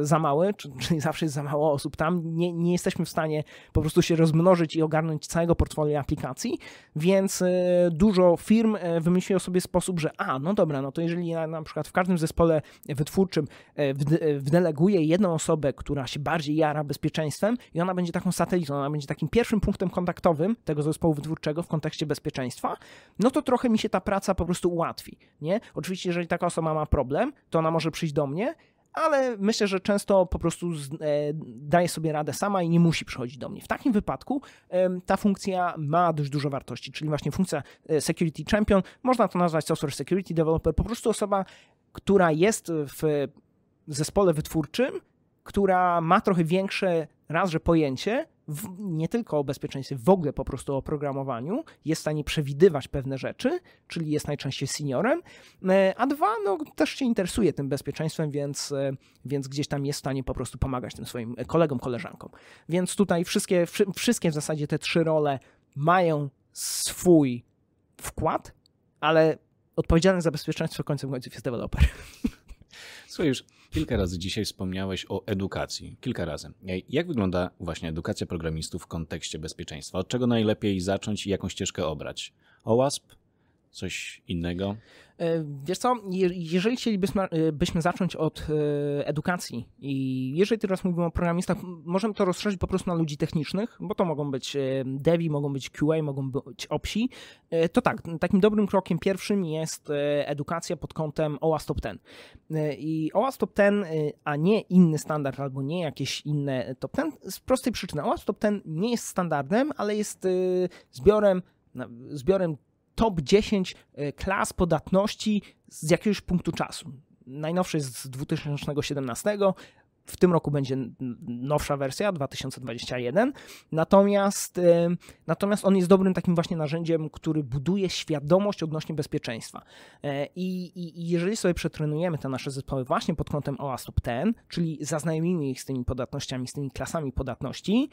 za mały, czyli zawsze jest za mało osób tam, nie, nie jesteśmy w stanie po prostu się rozmnożyć i ogarnąć całego portfolio aplikacji, więc e, dużo firm e, wymyśliło sobie sposób, że a, no dobra, no to jeżeli ja na przykład w każdym zespole wytwórczym e, wdeleguję jedną osobę, która się bardziej jara bezpieczeństwem i ona będzie taką satelitą, ona będzie takim pierwszym punktem kontaktowym tego zespołu wytwórczego w kontekście bezpieczeństwa, no to trochę mi się ta praca po prostu ułatwi, nie? Oczywiście, jeżeli taka osoba ma problem, to ona może przyjść do mnie, ale myślę, że często po prostu e, daje sobie radę sama i nie musi przychodzić do mnie. W takim wypadku ta funkcja ma dość dużo wartości, czyli właśnie funkcja e, Security Champion, można to nazwać Software Security Developer, po prostu osoba, która jest w zespole wytwórczym, która ma trochę większe raz, że pojęcie, w, nie tylko o bezpieczeństwie, w ogóle po prostu o programowaniu, jest w stanie przewidywać pewne rzeczy, czyli jest najczęściej seniorem, e, a dwa, no, też się interesuje tym bezpieczeństwem, więc, e, więc gdzieś tam jest w stanie po prostu pomagać tym swoim kolegom, koleżankom. Więc tutaj wszystkie, wszystkie w zasadzie te trzy role mają swój wkład, ale odpowiedzialny za bezpieczeństwo końcem końców jest deweloper. Słuchaj, już Kilka razy dzisiaj wspomniałeś o edukacji. Kilka razy. Jak wygląda właśnie edukacja programistów w kontekście bezpieczeństwa? Od czego najlepiej zacząć i jaką ścieżkę obrać? OWASP, coś innego? E, wiesz co, jeżeli chcielibyśmy e, zacząć od e, edukacji i jeżeli teraz mówimy o programistach, możemy to rozszerzyć po prostu na ludzi technicznych, bo to mogą być devi, mogą być QA, mogą być opsi. To tak, takim dobrym krokiem pierwszym jest edukacja pod kątem OWASP Top 10. I OWASP Top 10, a nie inny standard albo nie jakieś inne Top 10, z prostej przyczyny. OWASP Top 10 nie jest standardem, ale jest zbiorem zbiorem top 10 e, klas podatności z jakiegoś punktu czasu. Najnowsze jest z 2017, w tym roku będzie nowsza wersja 2021. Natomiast, e, natomiast on jest dobrym takim właśnie narzędziem, który buduje świadomość odnośnie bezpieczeństwa. E, I, i, i jeżeli sobie przetrenujemy te nasze zespoły właśnie pod kątem OAS Top 10, czyli zaznajomimy ich z tymi podatnościami, z tymi klasami podatności,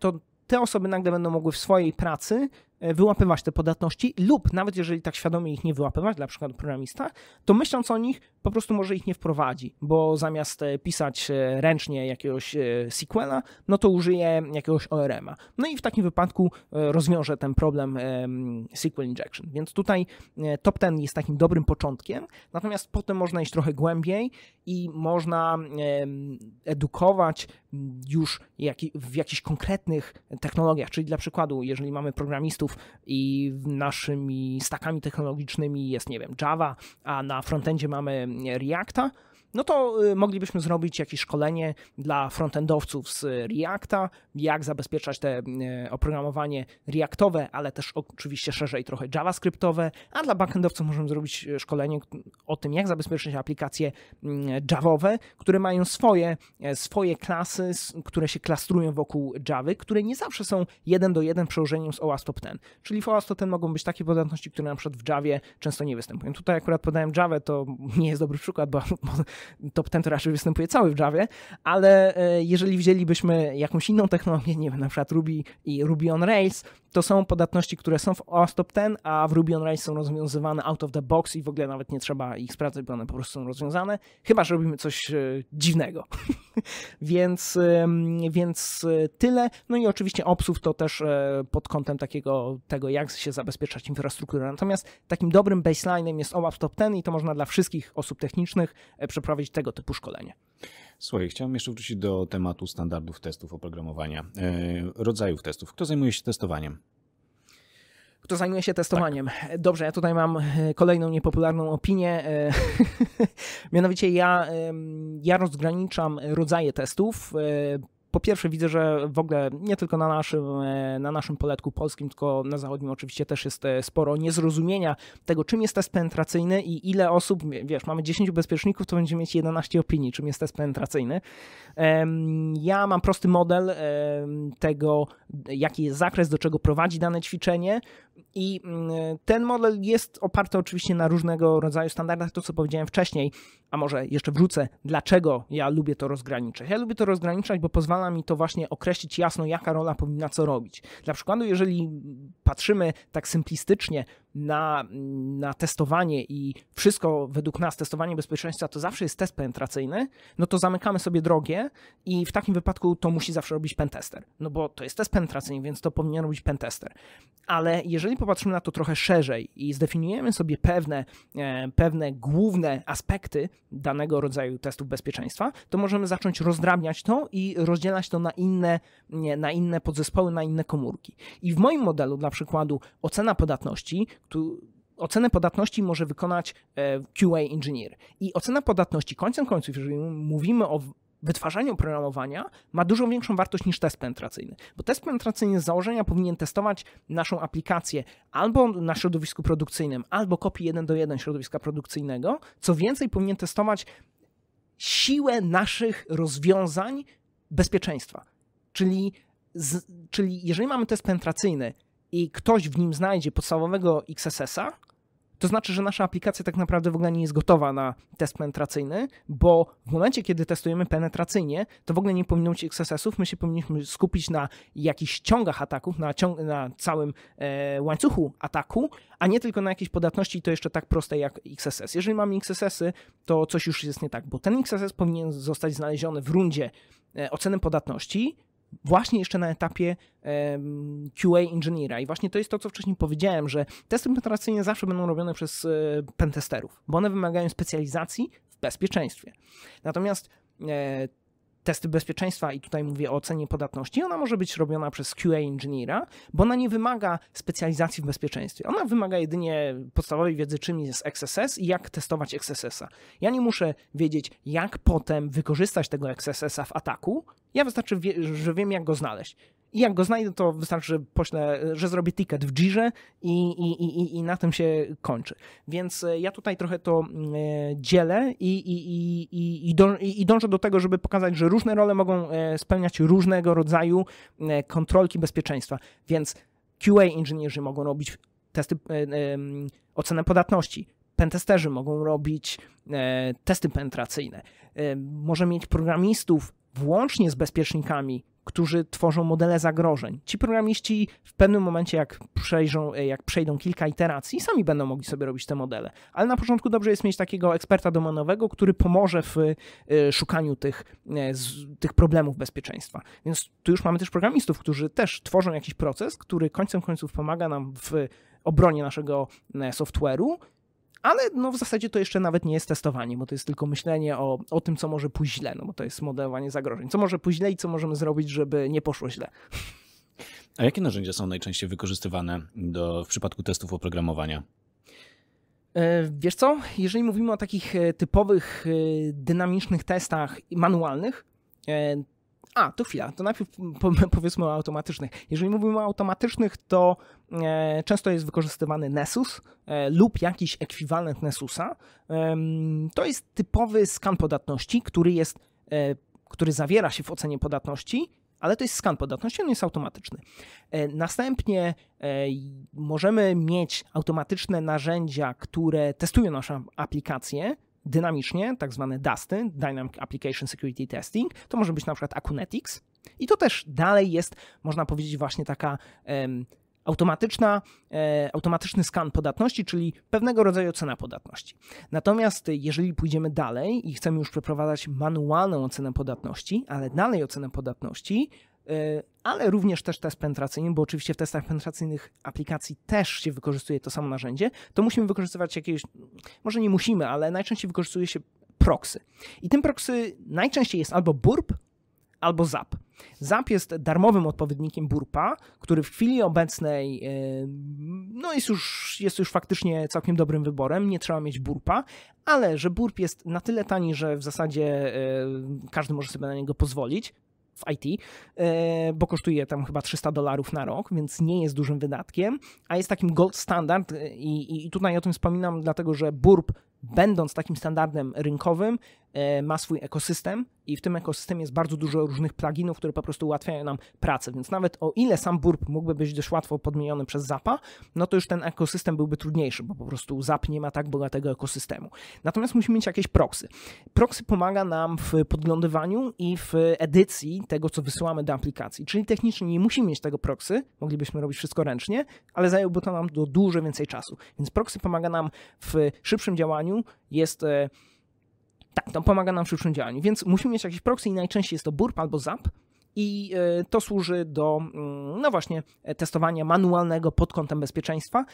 to te osoby nagle będą mogły w swojej pracy E, wyłapywać te podatności lub nawet jeżeli tak świadomie ich nie wyłapywać, dla przykład programista, to myśląc o nich po prostu może ich nie wprowadzi, bo zamiast e, pisać e, ręcznie jakiegoś SQLa, no to użyje jakiegoś ORM-a. No i w takim wypadku rozwiąże ten problem SQL injection. Więc tutaj top ten jest takim dobrym początkiem, natomiast potem można iść trochę głębiej i można edukować już w jakichś konkretnych technologiach, czyli dla przykładu, jeżeli mamy programistów klientów i naszymi stakami technologicznymi jest, nie wiem, Java, a na frontendzie mamy Reacta, no to y, moglibyśmy zrobić jakieś szkolenie dla frontendowców z Reacta, jak zabezpieczać te y, oprogramowanie Reactowe, ale też oczywiście szerzej trochę JavaScriptowe, a dla backendowców możemy zrobić y, szkolenie o tym, jak zabezpieczyć aplikacje mm, Javowe, które mają swoje, e, swoje klasy, które się klastrują wokół Javy, które nie zawsze są jeden do jeden przełożeniem z OWASP Top 10. Czyli w OWASP Top 10 mogą być takie podatności, które na przykład w Javie często nie występują. Tutaj akurat podałem Javę, to nie jest dobry przykład, bo top ten to raczej występuje cały w Java, ale e, jeżeli wzięlibyśmy jakąś inną technologię, nie wiem, na przykład Ruby i Ruby on Rails, to są podatności, które są w OS Top 10, a w Ruby on Rails są rozwiązywane out of the box i w ogóle nawet nie trzeba ich sprawdzać, bo one po prostu są rozwiązane, chyba że robimy coś e, dziwnego. więc, więc e, tyle. No i oczywiście obsów to też e, pod kątem takiego tego, jak się zabezpieczać infrastrukturę. Natomiast takim dobrym baseline'em jest OWASP Top 10 i to można dla wszystkich osób technicznych e, przeprowadzić tego typu szkolenie. Słuchaj, chciałem jeszcze wrócić do tematu standardów testów oprogramowania, rodzajów testów. Kto zajmuje się testowaniem? kto zajmuje się testowaniem. Tak. E, dobrze, ja tutaj mam e, kolejną niepopularną opinię. E, mianowicie ja, ja rozgraniczam rodzaje testów po pierwsze widzę, że w ogóle nie tylko na naszym, na naszym poletku polskim, tylko na zachodnim oczywiście też jest sporo niezrozumienia tego, czym jest test penetracyjny i ile osób, wiesz, mamy 10 bezpieczników, to będziemy mieć 11 opinii, czym jest test penetracyjny. Ja mam prosty model tego, jaki jest zakres, do czego prowadzi dane ćwiczenie, i mm, ten model jest oparty oczywiście na różnego rodzaju standardach, to co powiedziałem wcześniej, a może jeszcze wrócę, dlaczego ja lubię to rozgraniczać. Ja lubię to rozgraniczać, bo pozwala mi to właśnie określić jasno, jaka rola powinna co robić. Dla przykładu, jeżeli patrzymy tak simplistycznie na, na testowanie i wszystko według nas testowanie bezpieczeństwa to zawsze jest test penetracyjny, no to zamykamy sobie drogę i w takim wypadku to musi zawsze robić pentester, no bo to jest test penetracyjny, więc to powinien robić pentester. Ale jeżeli popatrzymy na to trochę szerzej i zdefiniujemy sobie pewne, e, pewne główne aspekty danego rodzaju testów bezpieczeństwa, to możemy zacząć rozdrabniać to i rozdzielać to na inne, nie, na inne podzespoły, na inne komórki. I w moim modelu, dla przykładu, ocena podatności, ocenę podatności może wykonać e, QA engineer. I ocena podatności, końcem końców, jeżeli mówimy o wytwarzaniu oprogramowania ma dużo większą wartość niż test penetracyjny. Bo test penetracyjny z założenia powinien testować naszą aplikację albo na środowisku produkcyjnym, albo kopii 1 do 1 środowiska produkcyjnego. Co więcej, powinien testować siłę naszych rozwiązań bezpieczeństwa. Czyli, z, czyli jeżeli mamy test penetracyjny, i ktoś w nim znajdzie podstawowego XSS-a, to znaczy, że nasza aplikacja tak naprawdę w ogóle nie jest gotowa na test penetracyjny, bo w momencie, kiedy testujemy penetracyjnie, to w ogóle nie powinno być XSS-ów, my się powinniśmy skupić na jakichś ciągach ataków, na, ciąg na całym e, łańcuchu ataku, a nie tylko na jakiejś podatności, I to jeszcze tak proste jak XSS. Jeżeli mamy XSS-y, to coś już jest nie tak, bo ten XSS powinien zostać znaleziony w rundzie e, oceny podatności, właśnie jeszcze na etapie QA inżyniera. I właśnie to jest to, co wcześniej powiedziałem, że testy penetracyjne zawsze będą robione przez e, pentesterów, bo one wymagają specjalizacji w bezpieczeństwie. Natomiast e, testy bezpieczeństwa, i tutaj mówię o ocenie podatności, ona może być robiona przez QA inżyniera, bo ona nie wymaga specjalizacji w bezpieczeństwie. Ona wymaga jedynie podstawowej wiedzy, czym jest XSS i jak testować XSS-a. Ja nie muszę wiedzieć, jak potem wykorzystać tego XSS-a w ataku. Ja wystarczy, że wiem, jak go znaleźć. I jak go znajdę, to wystarczy, że że zrobię ticket w Jirze i, i, i, i na tym się kończy. Więc e, ja tutaj trochę to mm, e, dzielę i, i, i, i, i dążę do tego, żeby pokazać, że różne role mogą e, spełniać różnego rodzaju kontrolki bezpieczeństwa. Więc QA inżynierzy mogą robić testy, mm, ocenę podatności, pentesterzy mogą robić testy penetracyjne. Może mieć programistów włącznie z bezpiecznikami którzy tworzą modele zagrożeń. Ci programiści w pewnym momencie, jak, przejrzą, e, jak przejdą kilka iteracji, sami będą mogli sobie robić te modele. Ale na początku dobrze jest mieć takiego eksperta domenowego, który pomoże w e, szukaniu tych, e, tych problemów bezpieczeństwa. Więc tu już mamy też programistów, którzy też tworzą jakiś proces, który końcem końców pomaga nam w obronie naszego software'u, ale no w zasadzie to jeszcze nawet nie jest testowanie, bo to jest tylko myślenie o, o tym, co może pójść źle, no bo to jest modelowanie zagrożeń. Co może pójść źle i co możemy zrobić, żeby nie poszło źle. A jakie narzędzia są najczęściej wykorzystywane do, w przypadku testów oprogramowania? E, wiesz co, jeżeli mówimy o takich e, typowych e, dynamicznych testach manualnych, a, to chwila, to najpierw powiedzmy o automatycznych. Jeżeli mówimy o automatycznych, to e, często jest wykorzystywany Nessus e, lub jakiś ekwiwalent Nessusa. To jest typowy skan podatności, który jest, e, który zawiera się w ocenie podatności, ale to jest skan podatności, on jest automatyczny. Następnie możemy mieć automatyczne narzędzia, które testują naszą aplikację, dynamicznie, tak zwane DASTy, Dynamic Application Security Testing, to może być na przykład Akunetics. i to też dalej jest, można powiedzieć, właśnie taka um, automatyczna, e, automatyczny skan podatności, czyli pewnego rodzaju ocena podatności. Natomiast e, jeżeli pójdziemy dalej i chcemy już przeprowadzać manualną ocenę podatności, ale dalej ocenę podatności, E, ale również też test penetracyjny, bo oczywiście w testach penetracyjnych aplikacji też się wykorzystuje to samo narzędzie, to musimy wykorzystywać jakieś, może nie musimy, ale najczęściej wykorzystuje się proxy. I tym proxy najczęściej jest albo burp, albo ZAP. ZAP jest darmowym odpowiednikiem Burpa, który w chwili obecnej e, no jest, już, jest już faktycznie całkiem dobrym wyborem, nie trzeba mieć Burpa, ale że Burp jest na tyle tani, że w zasadzie e, każdy może sobie na niego pozwolić, w IT, e, bo kosztuje tam chyba 300 dolarów na rok, więc nie jest dużym wydatkiem, a jest takim gold standard e, i, i tutaj o tym wspominam, dlatego że burb będąc takim standardem rynkowym, E, ma swój ekosystem i w tym ekosystemie jest bardzo dużo różnych pluginów, które po prostu ułatwiają nam pracę, więc nawet o ile sam burp mógłby być dość łatwo podmieniony przez zapa, no to już ten ekosystem byłby trudniejszy, bo po prostu zap nie ma tak bogatego ekosystemu. Natomiast musimy mieć jakieś proxy. Proxy pomaga nam w podglądywaniu i w edycji tego, co wysyłamy do aplikacji, czyli technicznie nie musimy mieć tego proxy, moglibyśmy robić wszystko ręcznie, ale zajęłoby to nam do dużo więcej czasu, więc proxy pomaga nam w szybszym działaniu, jest e, tak, to pomaga nam w szybszym działaniu, więc musimy mieć jakieś proxy i najczęściej jest to burp albo zap. I e, to służy do, mm, no właśnie, e, testowania manualnego pod kątem bezpieczeństwa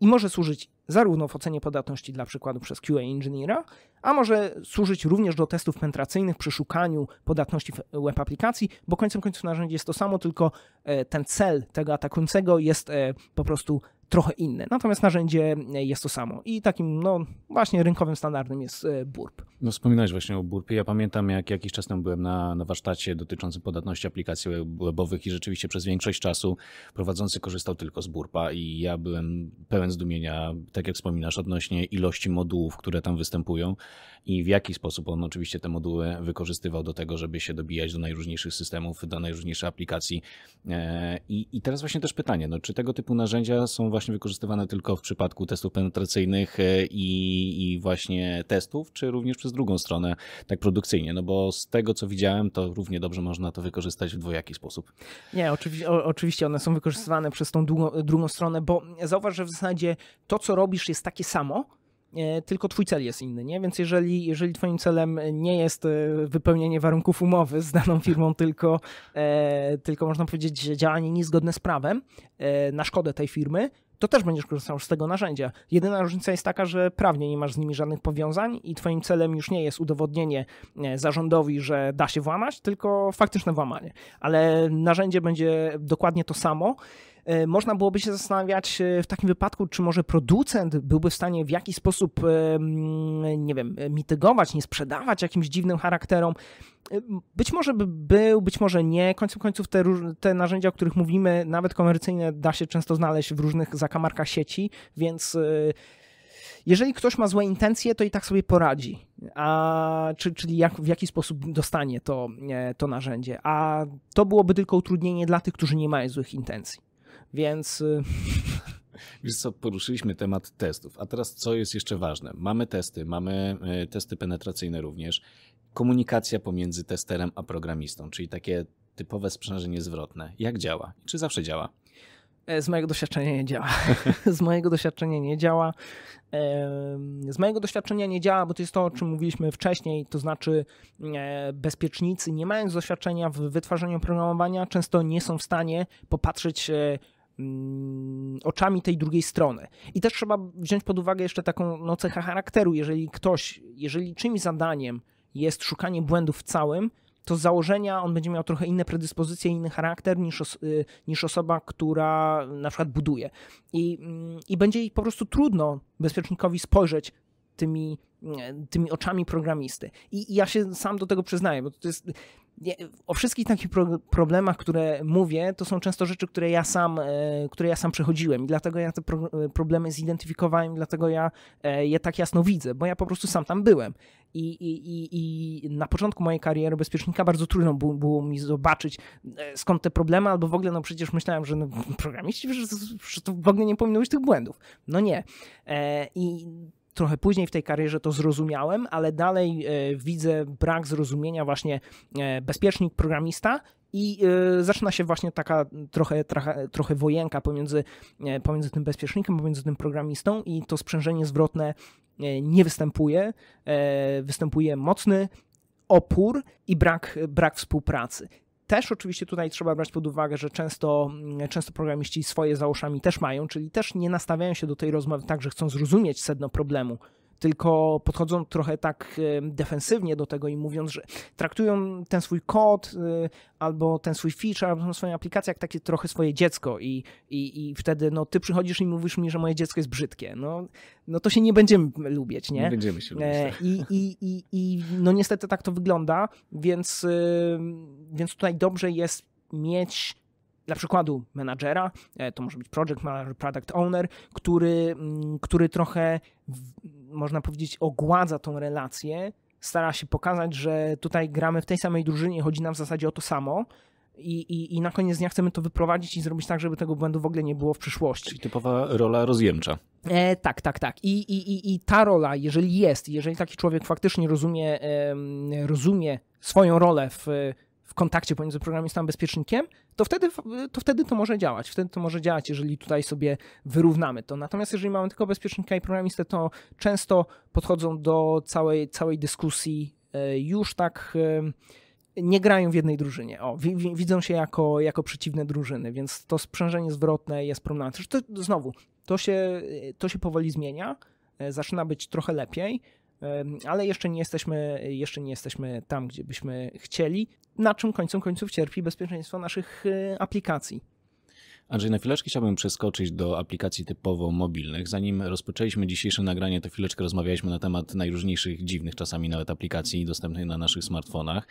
i może służyć zarówno w ocenie podatności dla przykładu przez QA Engineera, a może służyć również do testów penetracyjnych przy szukaniu podatności w web aplikacji, bo końcem końców narzędzie jest to samo, tylko e, ten cel tego atakującego jest po prostu trochę inne. Natomiast narzędzie jest to samo. I takim, no właśnie rynkowym standardem jest e, burp. No wspominałeś właśnie o burpie. Ja pamiętam, jak jakiś czas temu byłem na, na warsztacie dotyczącym podatności aplikacji webowych i rzeczywiście przez większość czasu prowadzący korzystał tylko z burpa i ja byłem pełen zdumienia, tak jak wspominasz, odnośnie ilości modułów, które tam występują i w jaki sposób on oczywiście te moduły wykorzystywał do tego, żeby się dobijać do najróżniejszych systemów, do najróżniejszych aplikacji. E, I, i teraz właśnie też pytanie, no, czy tego typu narzędzia są właśnie właśnie wykorzystywane tylko w przypadku testów penetracyjnych e, i, i właśnie testów, czy również przez drugą stronę, tak produkcyjnie? No bo z tego, co widziałem, to równie dobrze można to wykorzystać w dwojaki sposób. Nie, oczywiście, o, oczywiście one są wykorzystywane przez tą drugą, drugą stronę, bo zauważ, że w zasadzie to, co robisz, jest takie samo, e, tylko twój cel jest inny, nie? Więc jeżeli, jeżeli twoim celem nie jest e, wypełnienie warunków umowy z daną firmą, tylko, tylko można powiedzieć działanie niezgodne z prawem na szkodę tej firmy, to też będziesz korzystał z tego narzędzia. Jedyna różnica jest taka, że prawnie nie masz z nimi żadnych powiązań i twoim celem już nie jest udowodnienie e, zarządowi, że da się włamać, tylko faktyczne włamanie. Ale narzędzie będzie dokładnie to samo. E, można byłoby się zastanawiać e, w takim wypadku, czy może producent byłby w stanie w jakiś sposób, e, nie wiem, mitygować, nie sprzedawać jakimś dziwnym charakterom. Być może by był, być może nie. Końcem końców te, te narzędzia, o których mówimy, nawet komercyjne, da się często znaleźć w różnych zakamarkach sieci, więc jeżeli ktoś ma złe intencje, to i tak sobie poradzi. A, czy, czyli jak, w jaki sposób dostanie to, to narzędzie. A to byłoby tylko utrudnienie dla tych, którzy nie mają złych intencji. Więc. Y, Wiesz co, poruszyliśmy temat testów, a teraz co jest jeszcze ważne? Mamy testy, mamy y, testy penetracyjne również. Komunikacja pomiędzy testerem a programistą, czyli takie typowe sprzężenie zwrotne. Jak działa? Czy zawsze działa? E, z mojego doświadczenia nie działa. Z mojego doświadczenia nie działa. Z mojego doświadczenia nie działa, bo to jest to, o czym mówiliśmy wcześniej, to znaczy e, bezpiecznicy, nie mając doświadczenia w wytwarzaniu programowania, często nie są w stanie popatrzeć e, Mm, oczami tej drugiej strony. I też trzeba wziąć pod uwagę jeszcze taką no, cechę charakteru. Jeżeli ktoś, jeżeli czymś zadaniem jest szukanie błędów w całym, to z założenia on będzie miał trochę inne predyspozycje, inny charakter niż, os y, niż osoba, która na przykład buduje. I, mm, I będzie jej po prostu trudno bezpiecznikowi spojrzeć tymi, tymi oczami programisty. I, I ja się sam do tego przyznaję, bo to jest nie, o wszystkich takich pro, problemach, które mówię, to są często rzeczy, które ja sam, e, które ja sam przechodziłem i dlatego ja te pro, e, problemy zidentyfikowałem, dlatego ja e, je tak jasno widzę, bo ja po prostu sam tam byłem. I, i, i, na początku mojej kariery bezpiecznika bardzo trudno było, było, mi zobaczyć skąd te problemy, albo w ogóle, no przecież myślałem, że no, programiści, że to w ogóle nie powinno być tych błędów. No nie. I trochę później w tej karierze to zrozumiałem, ale dalej e, widzę brak zrozumienia właśnie e, bezpiecznik, programista i e, zaczyna się właśnie taka trochę, trochę, trochę wojenka pomiędzy, pomiędzy tym bezpiecznikiem, pomiędzy tym programistą i to sprzężenie zwrotne nie występuje. Występuje mocny opór i brak, brak współpracy. Też oczywiście tutaj trzeba brać pod uwagę, że często, mm, często programiści swoje za też mają, czyli też nie nastawiają się do tej rozmowy tak, że chcą zrozumieć sedno problemu, tylko podchodzą trochę tak defensywnie do tego i mówiąc, że traktują ten swój kod y, albo ten swój feature, albo swoją aplikację jak takie trochę swoje dziecko i, i, i wtedy no, ty przychodzisz i mówisz mi, że moje dziecko jest brzydkie. No, no to się nie będziemy lubić, nie? Nie będziemy się lubić. E, tak. I, i, i, I no niestety tak to wygląda, więc, więc tutaj dobrze jest mieć dla przykładu menadżera, e, to może być project manager, product owner, który, mm, który trochę można powiedzieć, ogładza tą relację, stara się pokazać, że tutaj gramy w tej samej drużynie, chodzi nam w zasadzie o to samo. I, i, I na koniec dnia chcemy to wyprowadzić i zrobić tak, żeby tego błędu w ogóle nie było w przyszłości. Czyli typowa rola rozjemcza. E, tak, tak, tak. I, i, i, I ta rola, jeżeli jest, jeżeli taki człowiek faktycznie rozumie, rozumie swoją rolę w w kontakcie pomiędzy programistą a bezpiecznikiem, to wtedy, to wtedy to może działać. Wtedy to może działać, jeżeli tutaj sobie wyrównamy to. Natomiast jeżeli mamy tylko bezpiecznika i programistę, to często podchodzą do całej, całej dyskusji e, już tak e, nie grają w jednej drużynie. O, widzą się jako, jako przeciwne drużyny, więc to sprzężenie zwrotne jest problematyczne. To, znowu, to się, to się powoli zmienia, e, zaczyna być trochę lepiej, ale jeszcze nie jesteśmy, jeszcze nie jesteśmy tam, gdzie byśmy chcieli na czym końcu końców cierpi bezpieczeństwo naszych e, aplikacji. Andrzej, na chwileczkę chciałbym przeskoczyć do aplikacji typowo mobilnych. Zanim rozpoczęliśmy dzisiejsze nagranie, to chwileczkę rozmawialiśmy na temat najróżniejszych, dziwnych czasami nawet aplikacji dostępnych na naszych smartfonach.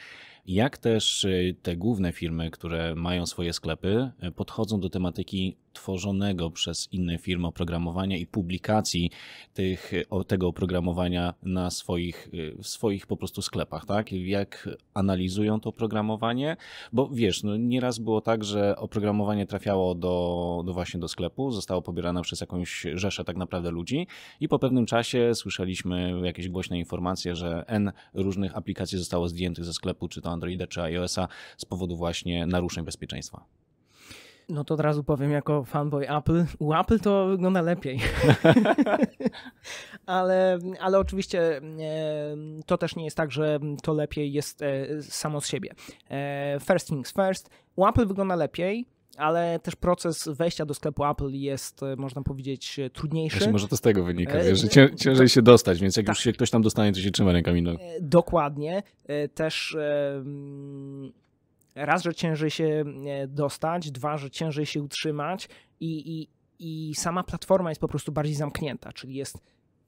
Jak też e, te główne firmy, które mają swoje sklepy, e, podchodzą do tematyki tworzonego przez inne firmy oprogramowania i publikacji tych, tego oprogramowania na swoich, w swoich po prostu sklepach, tak? Jak analizują to oprogramowanie? Bo wiesz, no nieraz było tak, że oprogramowanie trafiało do, do właśnie do sklepu, zostało pobierane przez jakąś rzeszę tak naprawdę ludzi i po pewnym czasie słyszeliśmy jakieś głośne informacje, że N różnych aplikacji zostało zdjętych ze sklepu, czy to Androida, czy iOS-a z powodu właśnie naruszeń bezpieczeństwa. No to od razu powiem jako fanboy Apple. U Apple to wygląda lepiej. ale, ale oczywiście e, to też nie jest tak, że to lepiej jest e, samo z siebie. E, first things first. U Apple wygląda lepiej ale też proces wejścia do sklepu Apple jest, można powiedzieć, trudniejszy. Właśnie może to z tego wynika, e, że cię, ciężej się dostać, więc jak tak. już się ktoś tam dostanie, to się trzyma rękami. No. Dokładnie. Też raz, że ciężej się e, dostać, dwa, że ciężej się utrzymać i, i, i sama platforma jest po prostu bardziej zamknięta, czyli jest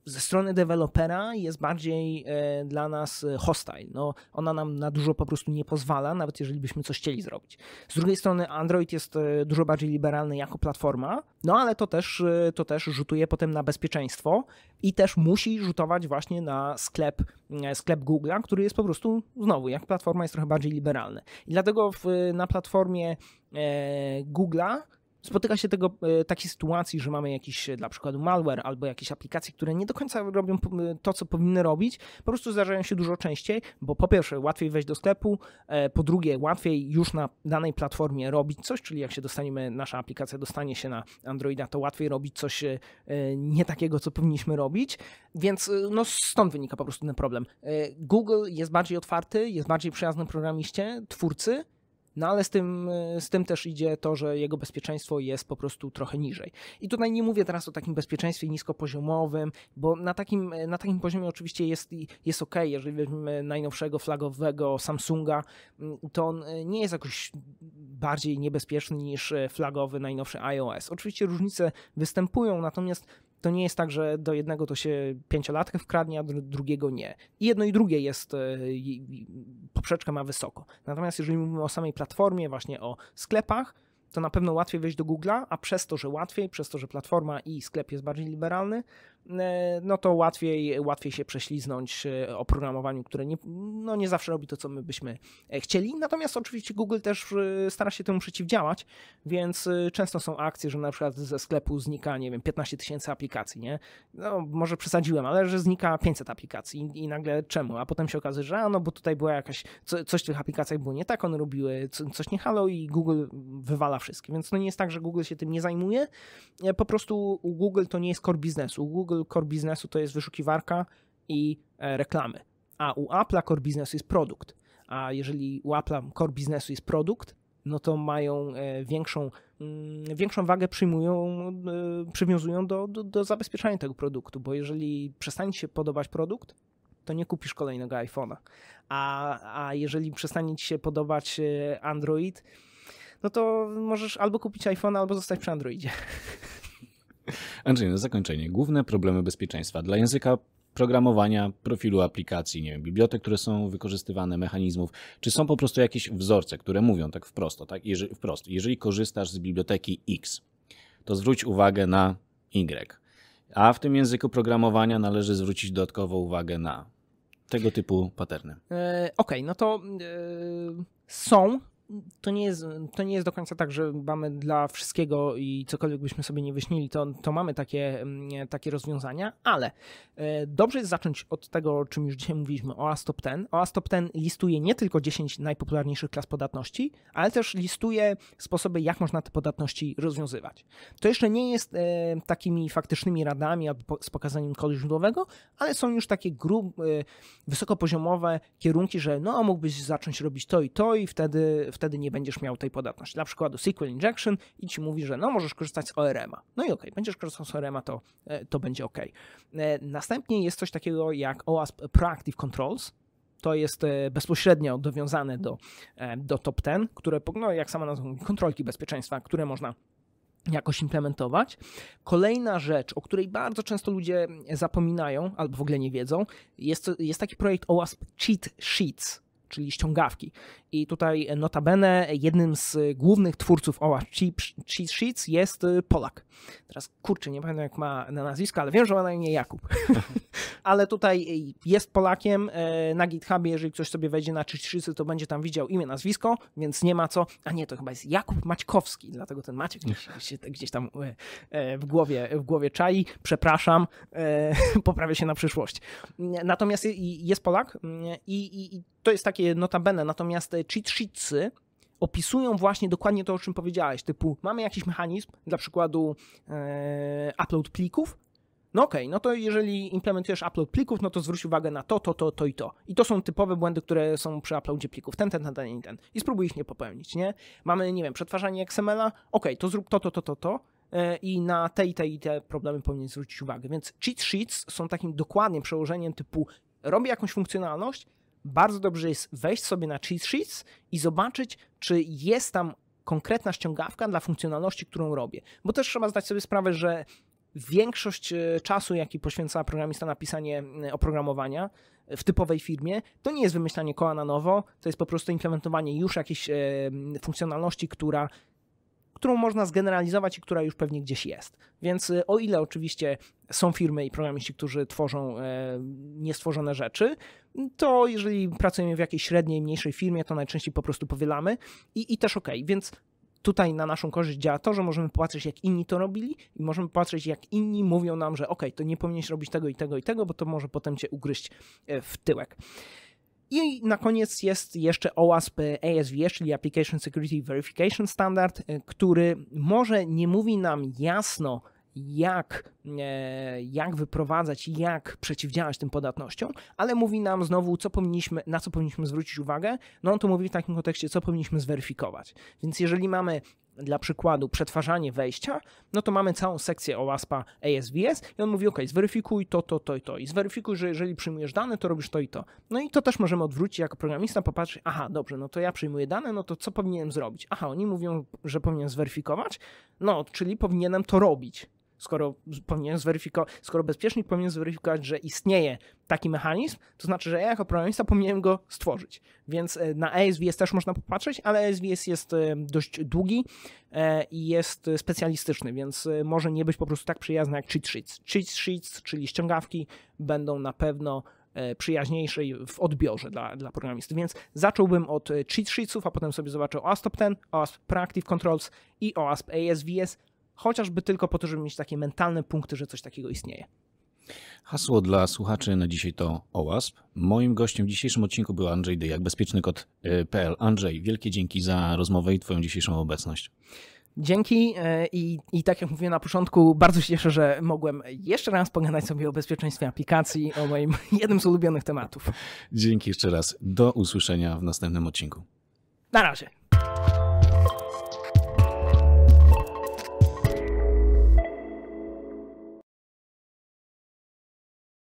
ze strony dewelopera jest bardziej e, dla nas e, hostile. No, ona nam na dużo po prostu nie pozwala, nawet jeżeli byśmy coś chcieli zrobić. Z drugiej strony Android jest e, dużo bardziej liberalny jako platforma, no ale to też, e, to też rzutuje potem na bezpieczeństwo i też musi rzutować właśnie na sklep, e, sklep Google'a, który jest po prostu, znowu, jak platforma jest trochę bardziej liberalny. I dlatego w, na platformie e, Google'a spotyka się tego e, takiej sytuacji, że mamy jakiś dla e, przykładu malware albo jakieś aplikacje, które nie do końca robią e, to, co powinny robić, po prostu zdarzają się dużo częściej, bo po pierwsze łatwiej wejść do sklepu, po drugie łatwiej już na danej platformie robić coś, czyli jak się dostaniemy, nasza aplikacja dostanie się na Androida, to łatwiej robić coś nie takiego, co powinniśmy robić, więc no stąd wynika po prostu ten problem. Google jest bardziej otwarty, jest bardziej przyjazny programiście, twórcy, no ale z tym, z tym też idzie to, że jego bezpieczeństwo jest po prostu trochę niżej. I tutaj nie mówię teraz o takim bezpieczeństwie niskopoziomowym, bo na takim, na takim poziomie oczywiście jest, jest ok, jeżeli weźmiemy najnowszego flagowego Samsunga, mm, to on e, nie jest jakoś bardziej niebezpieczny niż e, flagowy najnowszy iOS. Oczywiście różnice występują, natomiast to nie jest tak, że do jednego to się pięciolatkę wkradnie, a do drugiego nie. I jedno i drugie jest, e, poprzeczkę ma wysoko. Natomiast jeżeli mówimy o samej platformie, właśnie o sklepach, to na pewno łatwiej wejść do Google'a, a przez to, że łatwiej, przez to, że platforma i sklep jest bardziej liberalny, E, no to łatwiej, łatwiej się prześliznąć e, oprogramowaniu, które nie, no nie zawsze robi to, co my byśmy e, chcieli. Natomiast oczywiście Google też stara się temu przeciwdziałać, więc często są akcje, że na przykład ze sklepu znika, nie wiem, 15 tysięcy aplikacji, nie? No, może przesadziłem, ale że znika 500 aplikacji i, nagle czemu? A potem się okazuje, że a, no bo tutaj była jakaś, co, coś w tych aplikacjach było nie tak, one robiły coś nie halo i Google wywala wszystkie. Więc no nie jest tak, że Google się tym nie zajmuje. Po prostu Google to nie jest core biznesu. Google Google core biznesu to jest wyszukiwarka i e, reklamy, a u Apple core biznesu jest produkt. A jeżeli u Apple core biznesu jest produkt, no to mają e, większą, mm, większą wagę przyjmują, e, przywiązują do, do, do zabezpieczania tego produktu, bo jeżeli przestanie Ci się podobać produkt, to nie kupisz kolejnego iPhone'a. A, a jeżeli przestanie Ci się podobać Android, no to możesz albo kupić iPhone'a, albo zostać przy Androidzie. Andrzej, na no zakończenie. Główne problemy bezpieczeństwa dla języka programowania, profilu aplikacji, nie wiem, bibliotek, które są wykorzystywane, mechanizmów, czy są po prostu jakieś wzorce, które mówią tak wprost, tak? Jeżeli, wprost, jeżeli korzystasz z biblioteki X, to zwróć uwagę na Y. A w tym języku programowania należy zwrócić dodatkowo uwagę na tego typu paterny. E, okej, okay, no to e, są to nie, jest, to nie jest do końca tak, że mamy dla wszystkiego i cokolwiek byśmy sobie nie wyśnili, to, to mamy takie, mm, takie rozwiązania, ale e, dobrze jest zacząć od tego, o czym już dzisiaj mówiliśmy, o Astop 10. O Astop 10 listuje nie tylko 10 najpopularniejszych klas podatności, ale też listuje sposoby, jak można te podatności rozwiązywać. To jeszcze nie jest e, takimi faktycznymi radami albo z pokazaniem kodu źródłowego, ale są już takie grub, e, wysokopoziomowe kierunki, że no, mógłbyś zacząć robić to i to i wtedy, wtedy wtedy nie będziesz miał tej podatności. Dla przykładu SQL Injection i ci mówi, że no możesz korzystać z ORM-a. No i okej, okay, będziesz korzystał z ORM-a, to, e, to będzie ok. E, następnie jest coś takiego jak OASP Proactive Controls, to jest e, bezpośrednio dowiązane do, do top 10, które, no, jak sama nazwa mówi, kontrolki bezpieczeństwa, które można jakoś implementować. Kolejna rzecz, o której bardzo często ludzie zapominają albo w ogóle nie wiedzą, jest, jest taki projekt OWASP Cheat Sheets czyli ściągawki. I tutaj e, notabene jednym z głównych twórców OWASP Cheat Sheets jest y, Polak. Teraz kurczę, nie pamiętam jak ma na nazwisko, ale wiem, że ma na imię Jakub. ale tutaj y, jest Polakiem e, na GitHubie, jeżeli ktoś sobie wejdzie na Cheat sheets to będzie tam widział imię, nazwisko, więc nie ma co. A nie, to chyba jest Jakub Maćkowski, dlatego ten Maciek się gdzieś tam e, w głowie, w głowie czai. Przepraszam, poprawię się na przyszłość. Natomiast y, jest Polak mm, i, i, i to jest takie notabene, natomiast e, cheat sheetsy opisują właśnie dokładnie to, o czym powiedziałeś, typu mamy jakiś mechanizm, dla przykładu e, upload plików, no okej, okay, no to jeżeli implementujesz upload plików, no to zwróć uwagę na to, to, to, to i to. I to są typowe błędy, które są przy uploadzie plików. Ten, ten, ten, ten i ten. I spróbuj ich nie popełnić, nie? Mamy, nie wiem, przetwarzanie XML-a, okej, okay, to zrób to, to, to, to, to e, i na te i te i te problemy powinien zwrócić uwagę. Więc cheat sheets są takim dokładnym przełożeniem typu robię jakąś funkcjonalność, bardzo dobrze jest wejść sobie na cheat sheets i zobaczyć, czy jest tam konkretna ściągawka dla funkcjonalności, którą robię. Bo też trzeba zdać sobie sprawę, że większość e, czasu, jaki poświęca programista na pisanie oprogramowania e, w typowej firmie, to nie jest wymyślanie koła na nowo, to jest po prostu implementowanie już jakiejś e, funkcjonalności, która którą można zgeneralizować i która już pewnie gdzieś jest. Więc o ile oczywiście są firmy i programiści, którzy tworzą e, niestworzone rzeczy, to jeżeli pracujemy w jakiejś średniej, mniejszej firmie, to najczęściej po prostu powielamy i, i też ok, więc tutaj na naszą korzyść działa to, że możemy popatrzeć, jak inni to robili i możemy popatrzeć, jak inni mówią nam, że ok, to nie powinieneś robić tego i tego i tego, bo to może potem cię ugryźć e, w tyłek. I na koniec jest jeszcze OWASP ASV, czyli Application Security Verification Standard, e, który może nie mówi nam jasno, jak, e, jak wyprowadzać, jak przeciwdziałać tym podatnościom, ale mówi nam znowu, co powinniśmy, na co powinniśmy zwrócić uwagę. No on tu mówi w takim kontekście, co powinniśmy zweryfikować. Więc jeżeli mamy dla przykładu przetwarzanie wejścia, no to mamy całą sekcję OASPA a ASVS i on mówi, ok, zweryfikuj to, to, to i to i zweryfikuj, że jeżeli przyjmujesz dane, to robisz to i to. No i to też możemy odwrócić jako programista, popatrzeć, aha, dobrze, no to ja przyjmuję dane, no to co powinienem zrobić? Aha, oni mówią, że powinienem zweryfikować, no, czyli powinienem to robić skoro powinien zweryfikować, skoro bezpiecznik powinien zweryfikować, że istnieje taki mechanizm, to znaczy, że ja jako programista powinienem go stworzyć. Więc e, na ASVS e też można popatrzeć, ale ASVS e jest dość długi i jest specjalistyczny, więc może nie być po prostu tak przyjazny jak cheat sheets. Cheat sheets, czyli ściągawki, będą na pewno przyjaźniejszej w odbiorze dla, dla programistów. Więc zacząłbym od cheat sheetsów, a potem sobie zobaczę OASP 10, OASP Proactive Controls i OASP ASVS, chociażby tylko po to, żeby mieć takie mentalne punkty, że coś takiego istnieje. Hasło dla słuchaczy na dzisiaj to OWASP. Moim gościem w dzisiejszym odcinku był Andrzej Dyjak, bezpieczny.pl. E, Andrzej, wielkie dzięki za rozmowę i Twoją dzisiejszą obecność. Dzięki e, I, i tak jak mówiłem na początku, bardzo się cieszę, że mogłem jeszcze raz pogadać sobie o bezpieczeństwie aplikacji, o moim jednym z ulubionych tematów. Dzięki jeszcze raz. Do usłyszenia w następnym odcinku. Na razie.